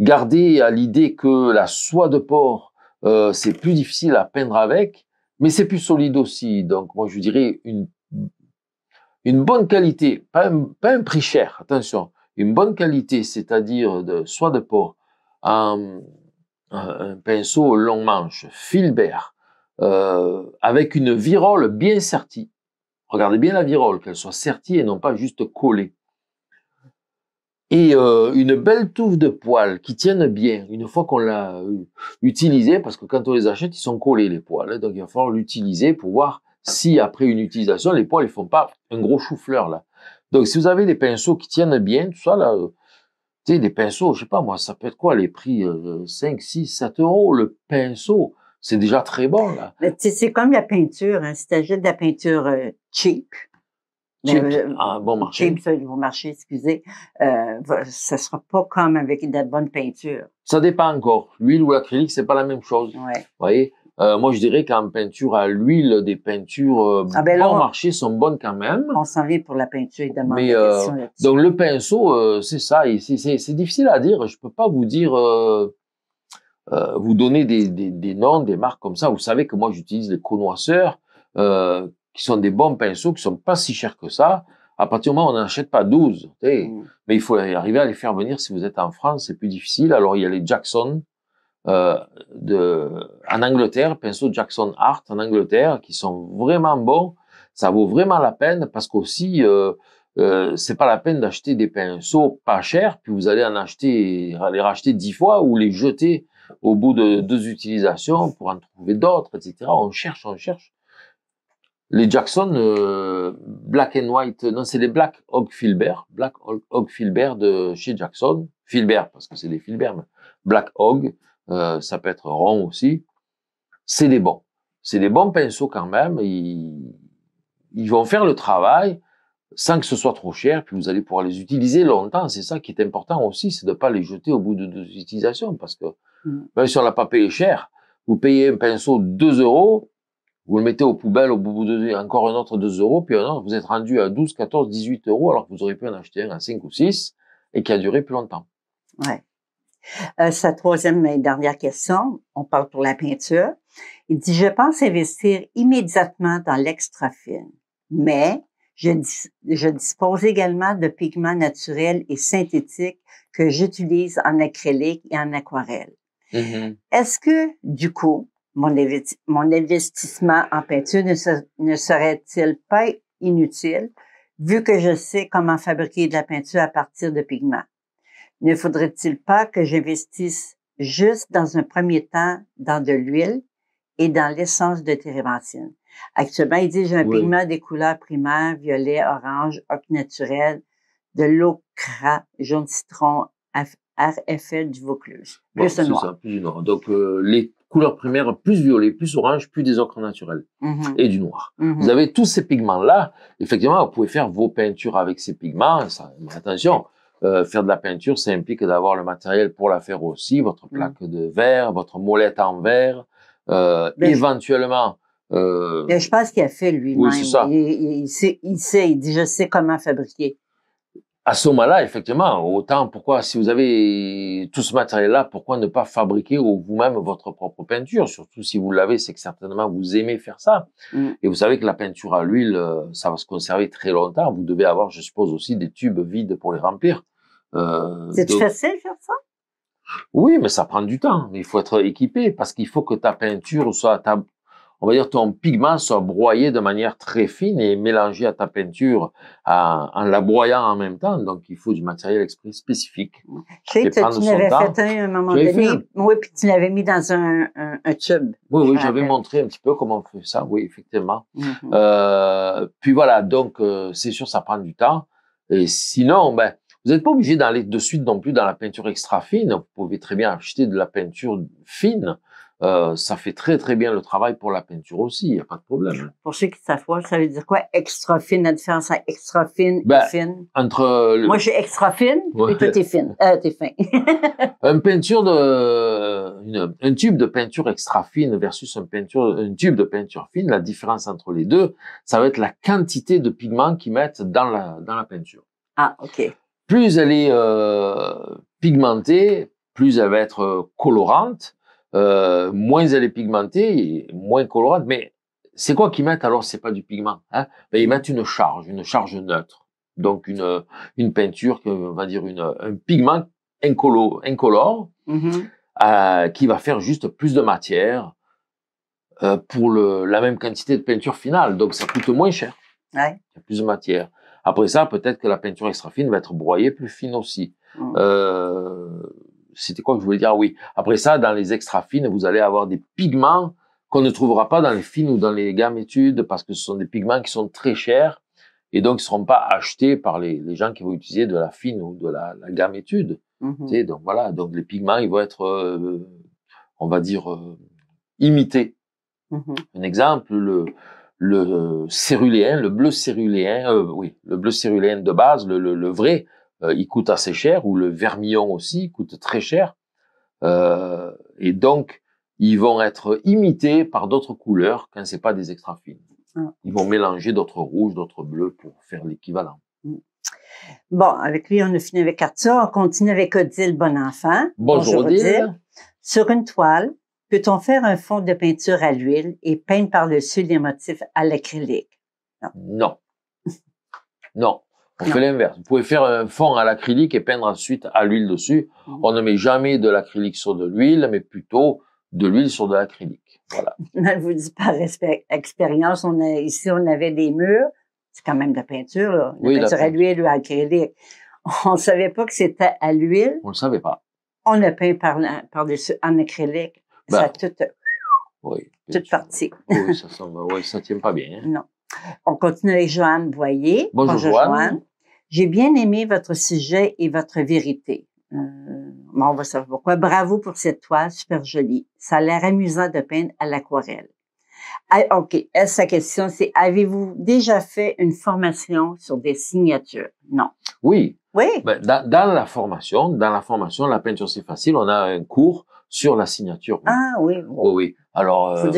Speaker 2: Gardez à l'idée que la soie de porc, euh, c'est plus difficile à peindre avec, mais c'est plus solide aussi. Donc moi je dirais une, une bonne qualité, pas un, prix cher, attention, une bonne qualité, c'est-à-dire de soie de porc, un pinceau long manche, filbert, euh, avec une virole bien sertie. Regardez bien la virole, qu'elle soit sertie et non pas juste collée. Et euh, une belle touffe de poils qui tiennent bien une fois qu'on l'a euh, utilisé, parce que quand on les achète, ils sont collés les poils. Hein, donc il va falloir l'utiliser pour voir si après une utilisation, les poils ne font pas un gros chou-fleur là. Donc si vous avez des pinceaux qui tiennent bien, tout ça là, tu des pinceaux, je sais pas moi, ça peut être quoi les prix 5, 6, 7 euros le pinceau. C'est déjà très bon, là. c'est comme la peinture. Si tu achètes de la peinture euh, cheap, euh, cheap ah, euh, bon
Speaker 1: marché. excusez. Euh, ça sera pas comme avec de la bonne peinture.
Speaker 2: Ça dépend encore. L'huile ou l'acrylique, c'est pas la même chose. Vous voyez moi, je dirais qu'en peinture à l'huile, des peintures ah, ben bon marché sont bonnes quand même.
Speaker 1: On s'en vient pour la peinture, évidemment. donc,
Speaker 2: le pinceau, c'est ça. C'est difficile à dire. Je peux pas vous dire euh, vous donnez des, noms, des marques comme ça. Vous savez que moi, j'utilise les connoisseurs, euh, qui sont des bons pinceaux, qui ne sont pas si chers que ça. À partir du moment où on n'achète pas 12, mm. mais il faut arriver à les faire venir. Si vous êtes en France, c'est plus difficile. Alors, il y a les Jackson euh, de, en Angleterre, pinceaux Jackson Art en Angleterre, qui sont vraiment bons. Ça vaut vraiment la peine parce qu'aussi, euh, euh, c'est pas la peine d'acheter des pinceaux pas chers, puis vous allez en acheter, les racheter 10 fois ou les jeter au bout de deux utilisations pour en trouver d'autres, etc. On cherche, on cherche. Les Jackson, euh, Black and White, non, c'est les Black Hog Filbert, Black Hog Filbert de chez Jackson, Filbert, parce que c'est des Filbert, Black Hog, euh, ça peut être rond aussi. C'est des bons. C'est des bons pinceaux quand même. ils vont faire le travail sans que ce soit trop cher, puis vous allez pouvoir les utiliser longtemps. C'est ça qui est important aussi, c'est de ne pas les jeter au bout de deux utilisations, parce que mm. même si on l'a pas payé cher, vous payez un pinceau 2 euros, vous le mettez aux poubelles au bout de encore un autre 2 euros, puis un autre, vous êtes rendu à 12, 14, 18 euros, alors que vous auriez pu en acheter un à 5 ou 6 et qui a duré plus longtemps.
Speaker 1: Ouais. Euh, sa troisième et dernière question, on parle pour la peinture. Il dit, je pense investir immédiatement dans l'extra-film, mais je, dispose également de pigments naturels et synthétiques que j'utilise en acrylique et en aquarelle. Mm-hmm. Est-ce que, du coup, mon, mon investissement en peinture ne serait-il pas inutile vu que je sais comment fabriquer de la peinture à partir de pigments? Ne faudrait-il pas que j'investisse juste dans un premier temps dans de l'huile et dans l'essence de térébenthine. Actuellement, il disent j'ai un pigment des couleurs primaires, violet, orange, ocre naturel, de l'ocre jaune citron, RFL du Vaucluse. Plus bon, noir.
Speaker 2: plus noir. Donc, euh, les couleurs primaires, plus violet, plus orange, plus des ocres naturels mm-hmm. et du noir. Mm-hmm. Vous avez tous ces pigments-là. Effectivement, vous pouvez faire vos peintures avec ces pigments. attention, euh, faire de la peinture, ça implique d'avoir le matériel pour la faire aussi, votre mm. plaque de verre, votre molette en verre, euh, ben, éventuellement. Euh,
Speaker 1: ben, je pense qu'il a fait lui-même.
Speaker 2: Il,
Speaker 1: sait, il sait, dit, je sais comment fabriquer
Speaker 2: à ce moment-là, effectivement, autant pourquoi, si vous avez tout ce matériel-là, pourquoi ne pas fabriquer vous-même votre propre peinture Surtout si vous l'avez, c'est que certainement vous aimez faire ça. Mm. Et vous savez que la peinture à l'huile, ça va se conserver très longtemps. Vous devez avoir, je suppose, aussi des tubes vides pour les remplir. Euh, c'est de... facile faire ça oui, mais ça prend du temps. Il faut être équipé parce qu'il faut que ta peinture soit, on va dire, ton pigment soit broyé de manière très fine et mélangé à ta peinture en la broyant en même temps. Donc, il faut du matériel exprès spécifique. Tu sais, tu l'avais fait un à un moment donné.
Speaker 1: Oui, puis tu l'avais mis dans un,
Speaker 2: tube. Oui, oui, j'avais montré un petit peu comment on fait ça. Oui, effectivement. Mm-hmm. Euh, puis voilà, donc, euh, c'est sûr, ça prend du temps. Et sinon, ben, vous n'êtes pas obligé d'aller de suite non plus dans la peinture extra fine. Vous pouvez très bien acheter de la peinture fine. Euh, ça fait très très bien le travail pour la peinture aussi, il n'y a pas de problème.
Speaker 1: Pour ceux qui savent ça veut dire quoi extra fine, la différence entre extra fine et ben, fine
Speaker 2: euh, Moi j'ai
Speaker 1: extra fine et toi t'es fine. Euh, fin.
Speaker 2: une peinture de un tube de peinture extra fine versus un, peinture, un tube de peinture fine, la différence entre les deux, ça va être la quantité de pigments qu'ils mettent dans la, dans la peinture. Ah, ok plus elle est euh, pigmentée, plus elle va être euh, colorante, euh, moins elle est pigmentée, moins colorante. Mais c'est quoi qu'ils mettent alors C'est pas du pigment. Hein ben, ils mettent une charge, une charge neutre. Donc une, peinture, on va dire un pigment incolore mm-hmm. qui va faire juste plus de matière pour la même quantité de peinture finale. Donc ça coûte moins cher. Il y a plus de matière. Après ça, peut-être que la peinture extra fine va être broyée plus fine aussi. Mmh. Euh, C'était quoi que je voulais dire ah Oui. Après ça, dans les extra fines, vous allez avoir des pigments qu'on ne trouvera pas dans les fines ou dans les gammes études parce que ce sont des pigments qui sont très chers et donc ne seront pas achetés par les, gens qui vont utiliser de la fine ou de la, gamme étude. Mmh donc voilà, donc les pigments, ils vont être, euh, on va dire, euh, imités. Mmh Un exemple, le, le euh, céruléen, le bleu céruléen, euh, oui, le bleu céruléen de base, le, vrai, euh, il coûte assez cher, ou le vermillon aussi, il coûte très cher. et donc, ils vont être imités par d'autres couleurs quand c'est pas des extra fines. Ah. Ils vont mélanger d'autres rouges, d'autres bleus pour faire l'équivalent.
Speaker 1: Mm. Bon, avec lui, on a fini avec Arthur. On continue avec Odile Bonenfant. Bonjour, Bonjour Odile. Sur une toile, Peut-on faire un fond de peinture à l'huile et peindre par-dessus les motifs à l'acrylique?
Speaker 2: Non. Non. On fait l'inverse. Vous pouvez faire un fond à l'acrylique et peindre ensuite à l'huile dessus. Mmh. On ne met jamais de l'acrylique sur de l'huile, mais plutôt de l'huile sur de l'acrylique. Voilà.
Speaker 1: ne vous dis par expérience, on ici, on avait des murs. C'est quand même de la peinture, là. peinture la peinture à l'huile ou à l'acrylique. On ne savait pas que c'était à l'huile.
Speaker 2: On ne le savait pas.
Speaker 1: On a peint par, par-dessus en acrylique. Bah. ça a tout. Euh,
Speaker 2: oui. Toute partie. Oui, ça ne oui, ça tient pas bien. Hein. Non.
Speaker 1: On continue avec Joanne Boyer. Bonjour, Joanne. J'ai bien aimé votre sujet et votre vérité. Euh, on va savoir pourquoi. Bravo pour cette toile, super jolie. Ça a l'air amusant de peindre à l'aquarelle. Ah, OK, sa question, c'est avez-vous déjà fait une formation sur des signatures?
Speaker 2: Non. Oui. Oui. Ben, dans, la formation, dans la formation, la peinture c'est facile, on a un cours sur la signature.
Speaker 1: Ah oui. Oui,
Speaker 2: oui. Alors, euh,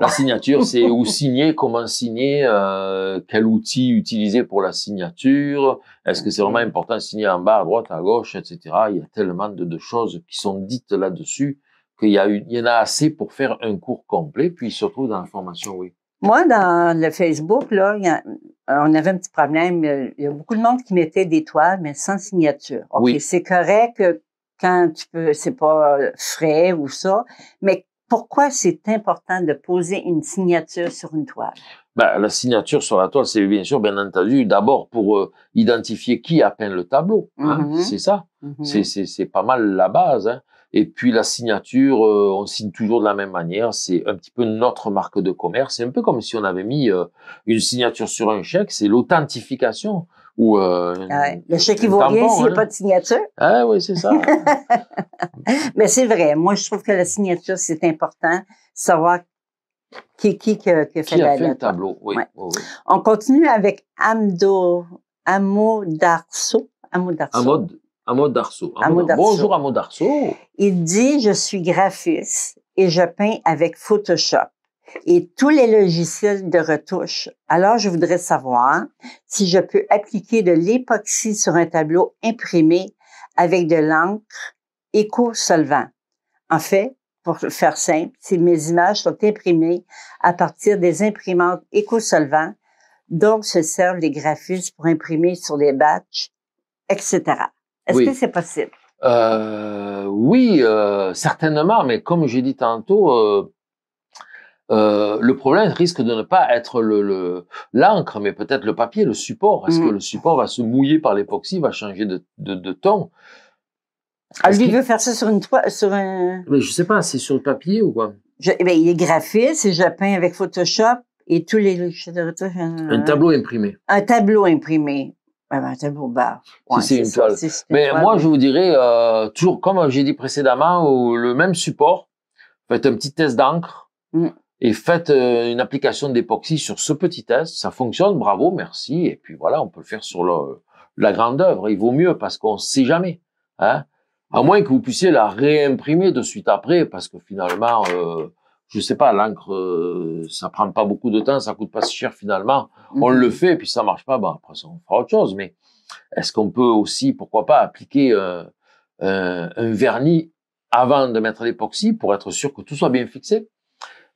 Speaker 1: La signature, c'est où
Speaker 2: signer, comment signer, euh, quel outil utiliser pour la signature. Est-ce que c'est vraiment important de signer en bas, à droite, à gauche, etc. Il y a tellement de, choses qui sont dites là-dessus qu'il y, a y en a assez pour faire un cours complet, puis surtout se dans la formation, oui.
Speaker 1: Moi, dans le Facebook, là, euh, on avait un petit problème. Il y a beaucoup de monde qui mettait des toiles, mais sans signature. oui. c'est correct quand tu peux, c'est pas euh, frais ou ça. Mais pourquoi c'est important de poser une signature sur une toile?
Speaker 2: Ben, la signature sur la toile, c'est bien sûr, bien entendu, d'abord pour euh, identifier qui a peint le tableau. Hein, mm-hmm. C'est ça. Mm-hmm. C'est pas mal la base. Hein. Et puis la signature, euh, on signe toujours de la même manière. C'est un petit peu notre marque de commerce. C'est un peu comme si on avait mis une signature sur un chèque. C'est l'authentification le euh, qui le chèque s'il n'y a pas de signature. Ah oui, c'est ça.
Speaker 1: Mais c'est vrai. Moi, je trouve que la signature c'est important, savoir qui qui qui fait, a fait le tableau. Oui. On continue avec Amdo Amo Darso. Amo
Speaker 2: Bonjour Amo
Speaker 1: Il dit je suis graphiste et je peins avec Photoshop et tous les logiciels de retouche. Alors, je voudrais savoir si je peux appliquer de l'époxy sur un tableau imprimé avec de l'encre éco-solvant. En fait, pour faire simple, si mes images sont imprimées à partir des imprimantes éco solvant donc se servent les graphistes pour imprimer sur des batchs, etc. Est-ce que c'est possible?
Speaker 2: Euh, oui, euh, certainement, mais comme j'ai dit tantôt, euh, euh, le problème risque de ne pas être l'encre, mais peut-être le papier, le support. Est-ce que mm. le support va se mouiller par l'époxy, va changer de, ton Ah, lui veut faire ça sur
Speaker 1: une toile, sur un.
Speaker 2: Mais je sais pas, c'est sur le papier ou quoi
Speaker 1: eh ben, il est graphiste, c'est je peins avec Photoshop et tous les. Euh, un tableau imprimé. Un tableau imprimé. Un tableau
Speaker 2: mais moi, je vous dirais, euh, toujours comme j'ai dit précédemment, le même support, faites un petit test d'encre. Mm et faites euh, une application d'époxy sur ce petit test. Ça fonctionne, bravo, merci. Et puis voilà, on peut le faire sur le, la grande œuvre. Il vaut mieux parce qu'on ne sait jamais. Hein à moins que vous puissiez la réimprimer de suite après, parce que finalement, euh, je sais pas, l'encre, euh, ça prend pas beaucoup de temps, ça coûte pas si cher finalement. On mhm. le fait, et puis ça marche pas, bah après ça, on fera autre chose. Mais est-ce qu'on peut aussi, pourquoi pas, appliquer euh, un vernis avant de mettre l'époxy pour être sûr que tout soit bien fixé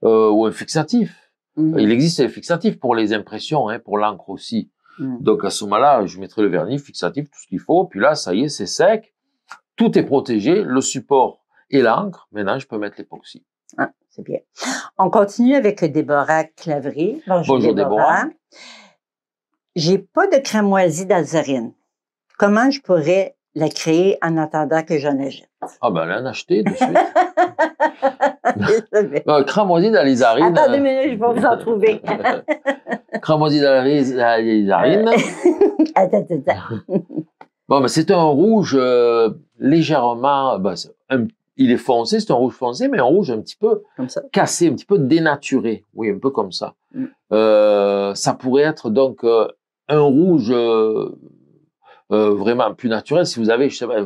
Speaker 2: euh, ou un fixatif. Mm. Il existe un fixatif pour les impressions, hein, pour l'encre aussi. Mm. Donc à ce moment-là, je mettrai le vernis fixatif, tout ce qu'il faut. Puis là, ça y est, c'est sec. Tout est protégé, le support et l'encre. Maintenant, je peux mettre l'époxy. Ah,
Speaker 1: c'est bien. On continue avec Déborah Clavry. Bonjour, Déborah. J'ai pas de cramoisie d'azurine. Comment je pourrais la créer en attendant que j'en achète?
Speaker 2: Ah ben, elle acheter de suite. Cramoisine alizarine. Attendez hein. deux
Speaker 1: minute, je vais vous en trouver.
Speaker 2: Cramoisine alizarine.
Speaker 1: Euh, attends, attends.
Speaker 2: Bon, ben, c'est un rouge euh, légèrement. Ben, un, il est foncé, c'est un rouge foncé, mais un rouge un petit peu comme ça. cassé, un petit peu dénaturé. Oui, un peu comme ça. Mm. Euh, ça pourrait être donc euh, un rouge euh, vraiment plus naturel. Si vous avez, je sais pas,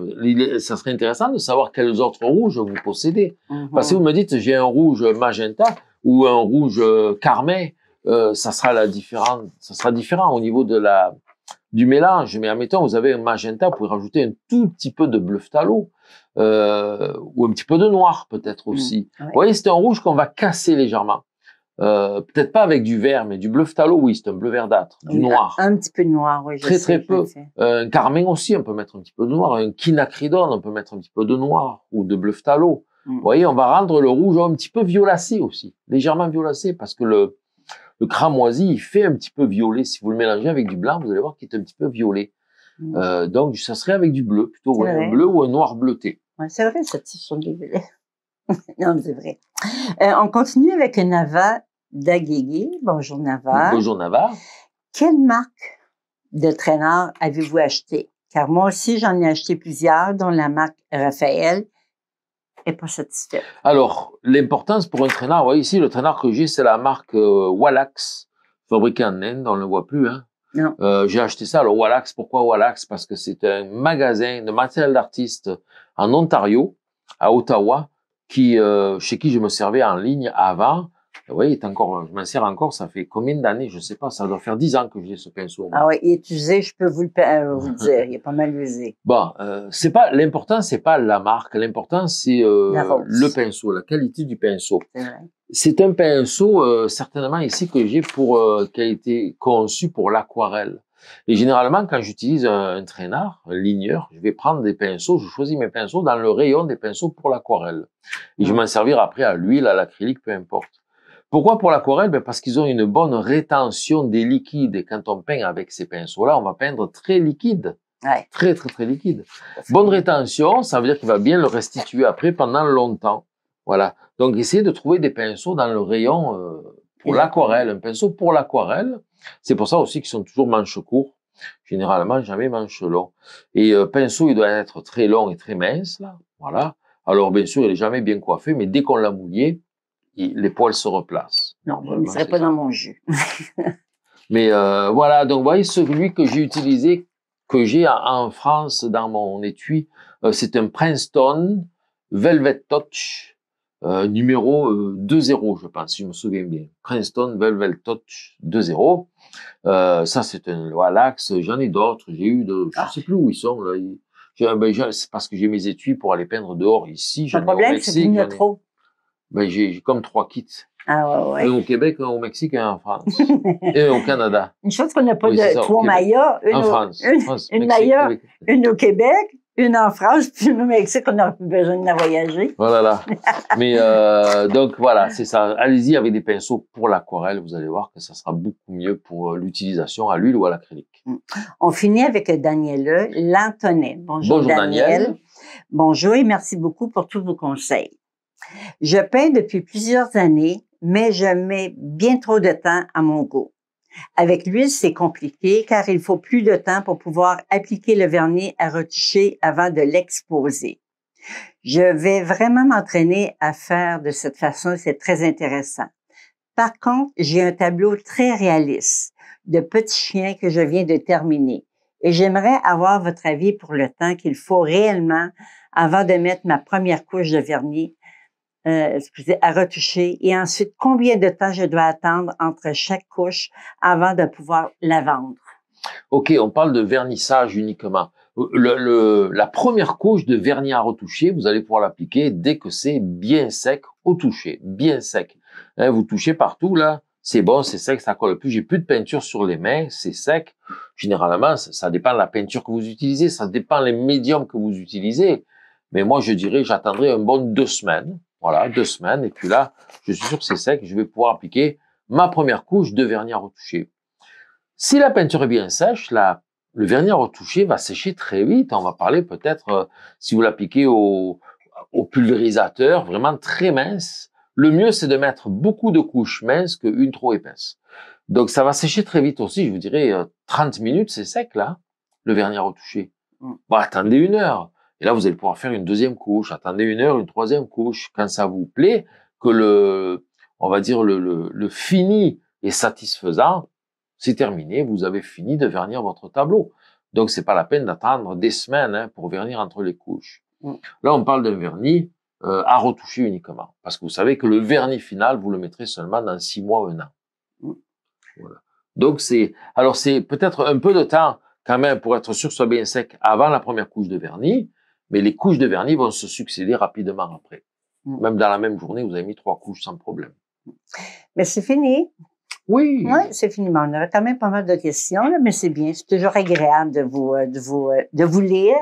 Speaker 2: ça serait intéressant de savoir quels autres rouges vous possédez. Mhm. Parce que vous me dites, j'ai un rouge magenta ou un rouge euh, carmé, euh, ça sera la différence, ça sera différent au niveau de la du mélange. Mais admettons, vous avez un magenta, vous pouvez rajouter un tout petit peu de bleu talo, euh, ou un petit peu de noir peut-être mhm. aussi. Vous voyez, c'est un rouge qu'on va casser légèrement. Euh, peut-être pas avec du vert, mais du bleu phtalo, oui, c'est un bleu verdâtre, du noir.
Speaker 1: Un, petit peu de noir, oui. Je très, sais, très peu.
Speaker 2: Euh, un carmin aussi, on peut mettre un petit peu de noir. Un quinacridone, on peut mettre un petit peu de noir ou de bleu phtalo. Mm. Vous voyez, on va rendre le rouge un petit peu violacé aussi, légèrement violacé, parce que le, le cramoisi, il fait un petit peu violet. Si vous le mélangez avec du blanc, vous allez voir qu'il est un petit peu violet. Mm. Euh, donc, ça serait avec du bleu, plutôt un bleu ou un noir bleuté.
Speaker 1: Ouais, c'est vrai, cette sont du non, c'est vrai. on continue avec un Nava d'Aguigui. Bonjour Navarre. Bonjour Navarre. Quelle marque de traînard avez-vous acheté? Car moi aussi, j'en ai acheté plusieurs, dont la marque Raphaël n'est pas satisfaite.
Speaker 2: Alors, l'importance pour un traînard, ici, le traînard que j'ai, c'est la marque euh, Wallax, fabriquée en Inde, on ne le voit plus. Hein? Euh, j'ai acheté ça, Alors, Wallax. Pourquoi Wallax? Parce que c'est un magasin de matériel d'artiste en Ontario, à Ottawa, qui, euh, chez qui je me servais en ligne avant oui, est encore, je m'en sers encore, ça fait combien d'années, je ne sais pas, ça doit faire dix ans que j'ai ce pinceau. Ah oui,
Speaker 1: il est usé, je peux vous le, euh, dire, il est pas mal usé.
Speaker 2: Bon, euh, c'est pas, l'important, c'est pas la marque, l'important, c'est euh, le pinceau, la qualité du pinceau. C'est un pinceau, euh, certainement ici, que j'ai pour, qui a été conçu pour l'aquarelle. Et généralement, quand j'utilise un, traînard, un ligneur, je vais prendre des pinceaux, je choisis mes pinceaux dans le rayon des pinceaux pour l'aquarelle. Et je mmh. m'en servir après à l'huile, à l'acrylique, peu importe. Pourquoi pour l'aquarelle ben Parce qu'ils ont une bonne rétention des liquides. quand on peint avec ces pinceaux-là, on va peindre très liquide. Très, très, très liquide. Bonne rétention, ça veut dire qu'il va bien le restituer après pendant longtemps. Voilà. Donc, essayez de trouver des pinceaux dans le rayon euh, pour l'aquarelle. Un pinceau pour l'aquarelle. C'est pour ça aussi qu'ils sont toujours manches courtes. Généralement, jamais manches longues. Et euh, pinceau, il doit être très long et très mince, là. Voilà. Alors, bien sûr, il est jamais bien coiffé, mais dès qu'on l'a mouillé, les poils se replacent. Non, mais ne serait pas
Speaker 1: dans mon jus.
Speaker 2: Mais euh, voilà, donc vous voyez, celui que j'ai utilisé, que j'ai en France dans mon étui, euh, c'est un Princeton Velvet Touch euh, numéro 2-0, je pense, si je me souviens bien. Princeton Velvet Touch 2-0. ça, c'est un Walax. J'en ai d'autres. J'ai eu de... Je ne ah. sais plus où ils sont. Là. Ben, c'est parce que j'ai mes étuis pour aller peindre dehors ici. Le problème, c'est qu'il y a trop ben, j'ai comme trois kits.
Speaker 1: Ah ouais, au
Speaker 2: Québec, au Mexique et en France. et au Canada.
Speaker 1: Une chose qu'on n'a pas de trois maillots. Une en France. Une, une une au Québec, une en France, puis au Mexique, on n'a plus besoin de la voyager.
Speaker 2: Voilà. Oh Mais euh, donc voilà, c'est ça. Allez-y avec des pinceaux pour l'aquarelle, vous allez voir que ça sera beaucoup mieux pour euh, l'utilisation à l'huile ou à l'acrylique. Mm.
Speaker 1: On finit avec Daniel Lantonnet. Bonjour, Bonjour Daniel. Bonjour et merci beaucoup pour tous vos conseils. Je peins depuis plusieurs années, mais je mets bien trop de temps à mon goût. Avec l'huile, c'est compliqué car il faut plus de temps pour pouvoir appliquer le vernis à retoucher avant de l'exposer. Je vais vraiment m'entraîner à faire de cette façon, c'est très intéressant. Par contre, j'ai un tableau très réaliste de petits chiens que je viens de terminer et j'aimerais avoir votre avis pour le temps qu'il faut réellement avant de mettre ma première couche de vernis euh, à retoucher et ensuite combien de temps je dois attendre entre chaque couche avant de pouvoir la vendre.
Speaker 2: OK, on parle de vernissage uniquement. Euh, le, le, la première couche de vernis à retoucher, vous allez pouvoir l'appliquer dès que c'est bien sec au toucher, bien sec. Hein, vous touchez partout là, c'est bon, c'est sec, ça colle plus, j'ai plus de peinture sur les mains, c'est sec. Généralement, ça, dépend de la peinture que vous utilisez, ça dépend les médiums que vous utilisez. Mais moi, je dirais, j'attendrai un bon deux semaines voilà, deux semaines. Et puis là, je suis sûr que c'est sec. Je vais pouvoir appliquer ma première couche de vernis à retoucher. Si la peinture est bien sèche, la, le vernis à retoucher va sécher très vite. On va parler peut-être, euh, si vous l'appliquez au, pulvérisateur, vraiment très mince. Le mieux, c'est de mettre beaucoup de couches minces qu'une trop épaisse. Donc, ça va sécher très vite aussi. Je vous dirais, 30 euh, minutes, c'est sec, là, le vernis à retoucher. Mm. attendez une heure. Et là, vous allez pouvoir faire une deuxième couche, attendez une heure, une troisième couche, quand ça vous plaît, que le, on va dire, le, le, le fini est satisfaisant, c'est terminé, vous avez fini de vernir votre tableau. Donc, c'est pas la peine d'attendre des semaines hein, pour vernir entre les couches. Mm. Là, on parle d'un vernis euh, à retoucher uniquement, parce que vous savez que le vernis final, vous le mettrez seulement dans six mois, un an. Mm. Donc, c'est, alors c'est peut-être un peu de temps quand même pour être sûr que ce soit bien sec avant la première couche de vernis, mais les couches de vernis vont se succéder rapidement après. Mm. Même dans la même journée, vous avez mis trois couches sans problème.
Speaker 1: Mais c'est fini. Oui. Oui, c'est fini. on aurait quand même pas mal de questions, là, mais c'est bien. C'est toujours agréable de vous, euh, de vous, euh, de vous lire.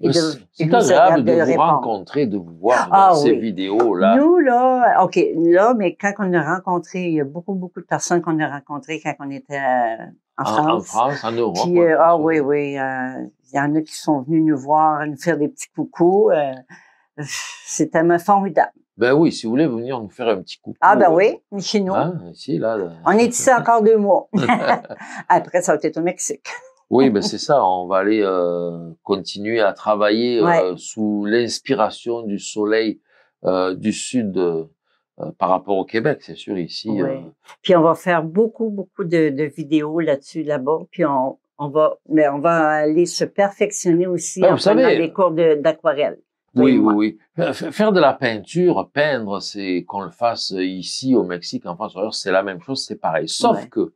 Speaker 1: Et de, c'est agréable de, vous
Speaker 2: rencontrer, de vous voir ah dans ces vidéos-là. Nous,
Speaker 1: là, OK, là, mais quand on a rencontré, il y a beaucoup, beaucoup de personnes qu'on a rencontrées quand on était euh,
Speaker 2: en, France. En Europe. Euh,
Speaker 1: ah oui, oui. Euh, il y en a qui sont venus nous voir, nous faire des petits coucous. Euh, c'est tellement formidable.
Speaker 2: Ben oui, si vous voulez venir nous faire un petit coucou. Ah ben oui, chez nous. Hein, là,
Speaker 1: On est ici encore deux mois. Après, ça va être au Mexique.
Speaker 2: Oui, ben c'est ça. On va aller continuer à travailler sous l'inspiration du soleil du sud euh, par rapport au Québec, c'est sûr, ici. Euh,
Speaker 1: Puis on va faire beaucoup, beaucoup de, vidéos là-dessus, là-bas. Puis on, va, mais on va aller se perfectionner aussi ben, en des cours d'aquarelle.
Speaker 2: oui, oui, oui. Faire de la peinture, peindre, c'est qu'on le fasse euh, ici au Mexique, en France, c'est la même chose, c'est pareil. Sauf que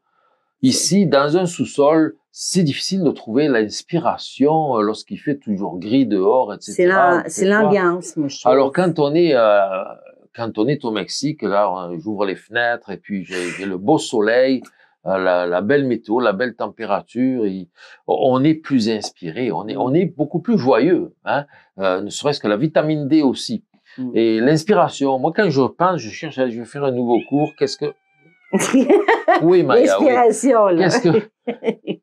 Speaker 2: ici, dans un sous-sol, c'est difficile de trouver l'inspiration lorsqu'il fait toujours gris dehors, etc. C'est
Speaker 1: l'ambiance, mon
Speaker 2: Alors, quand on est quand on est au Mexique, là, j'ouvre les fenêtres et puis j'ai le beau soleil, euh, la, belle météo, la belle température. on est plus inspiré, on est, on est beaucoup plus joyeux, hein, euh, ne serait-ce que la vitamine D aussi. Mm. Et l'inspiration, moi, quand je pense, je cherche, je vais faire un nouveau cours, qu'est-ce que. oui, Maya.
Speaker 1: L'inspiration, Qu'est-ce que.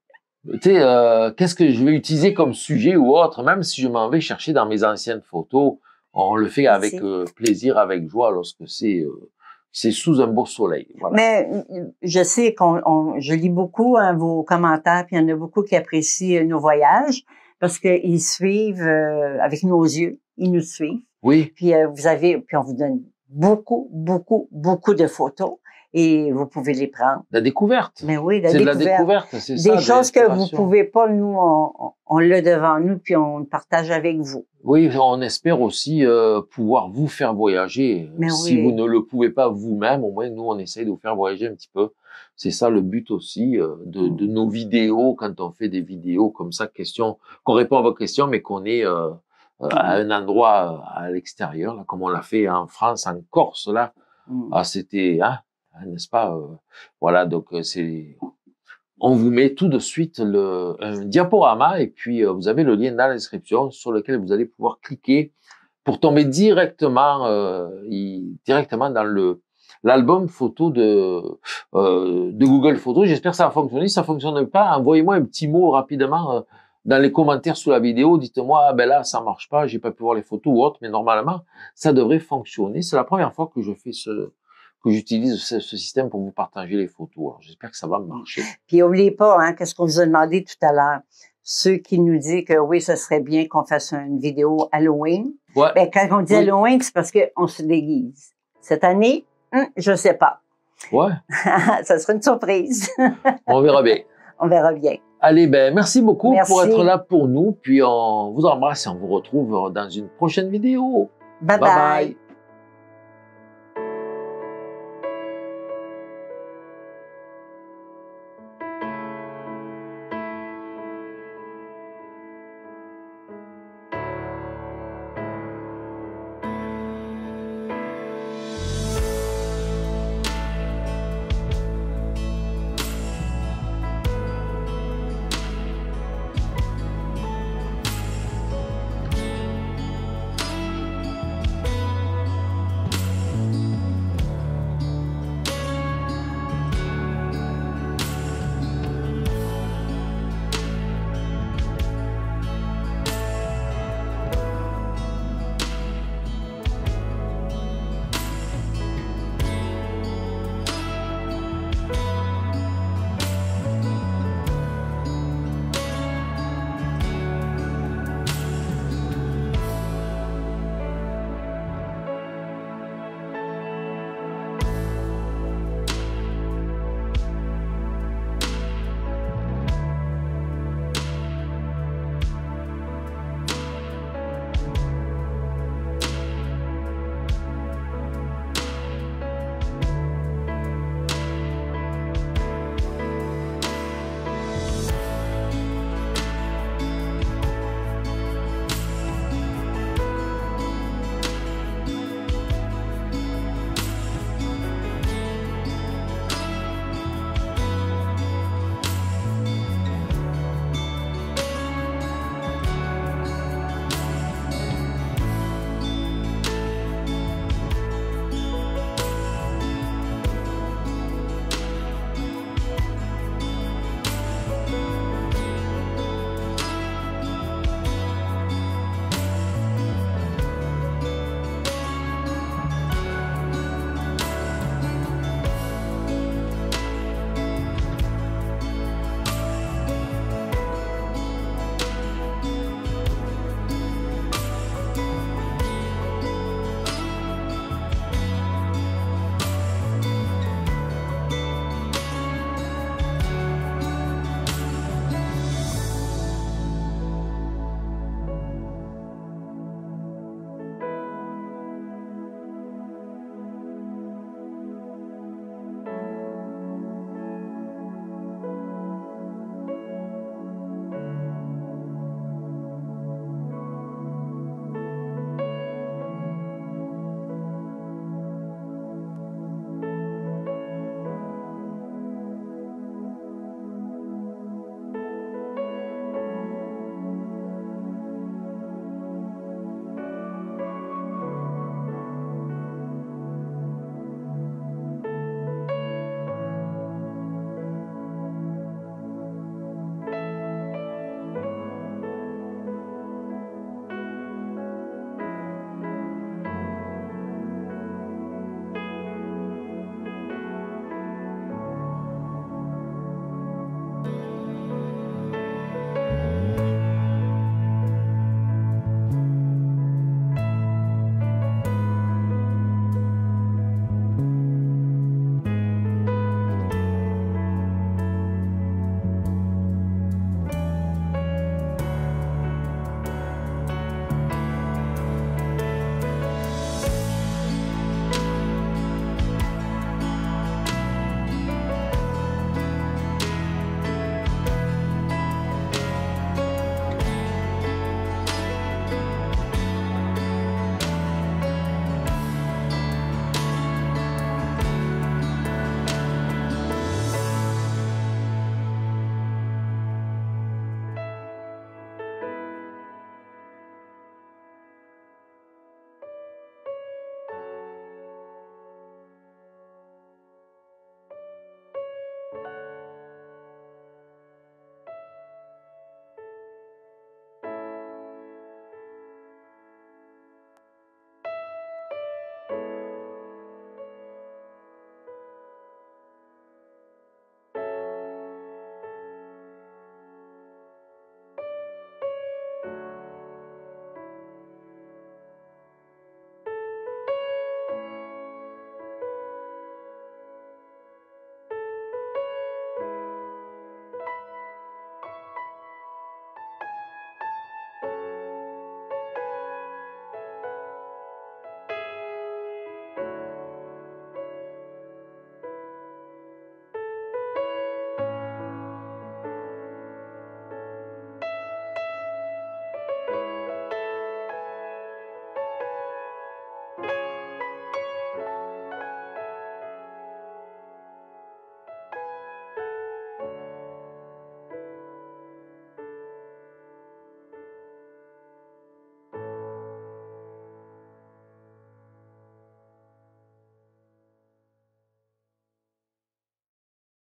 Speaker 2: Euh, qu'est-ce que je vais utiliser comme sujet ou autre, même si je m'en vais chercher dans mes anciennes photos, on le fait avec euh, plaisir, avec joie, lorsque c'est euh, c'est sous un beau soleil. Mais
Speaker 1: euh, je sais qu'on, je lis beaucoup hein, vos commentaires, puis il y en a beaucoup qui apprécient nos voyages parce qu'ils suivent avec nos yeux, ils nous suivent. Oui. Puis vous avez, puis on vous donne beaucoup, beaucoup, beaucoup de photos et vous pouvez les prendre. La découverte. Mais oui, la découverte. la découverte, c'est ça. Des choses que vous pouvez pas, nous, on, on l'a devant nous puis on partage avec vous.
Speaker 2: Oui, on espère aussi euh, pouvoir vous faire voyager. si vous ne le pouvez pas vous-même, au moins nous, on essaye de vous faire voyager un petit peu. C'est ça le but aussi euh, mm. de, nos vidéos, quand on fait des vidéos comme ça, question, qu'on répond à vos questions, mais qu'on est euh, à mm. un endroit à l'extérieur, comme on l'a fait en France, en Corse, là. Mm. Ah, c'était, hein, Hein, n'est-ce pas euh, Voilà, donc euh, c'est on vous met tout de suite le, un diaporama et puis euh, vous avez le lien dans l'inscription sur lequel vous allez pouvoir cliquer pour tomber directement, directement dans le l'album photo de de Google Photos. J'espère que ça a fonctionné. Si ça fonctionne pas, envoyez-moi un petit mot rapidement dans les commentaires sous la vidéo. Dites-moi, ah ben là, ça marche pas, j'ai pas pu voir les photos ou autre, mais normalement, ça devrait fonctionner. C'est la première fois que je fais ce que j'utilise ce, système pour vous partager les photos. j'espère que ça va marcher.
Speaker 1: Puis n'oubliez pas, hein, qu'est-ce qu'on vous a demandé tout à l'heure. Ceux qui nous disent que oui, ce serait bien qu'on fasse une vidéo Halloween. Ben, quand on dit Halloween, c'est parce qu'on se déguise. Cette année, hum, je ne sais pas. Ouais. ça sera une surprise.
Speaker 2: on verra bien. On verra bien. Allez, ben, merci beaucoup pour être là pour nous. Puis on vous embrasse et on vous retrouve dans une prochaine vidéo. bye. bye.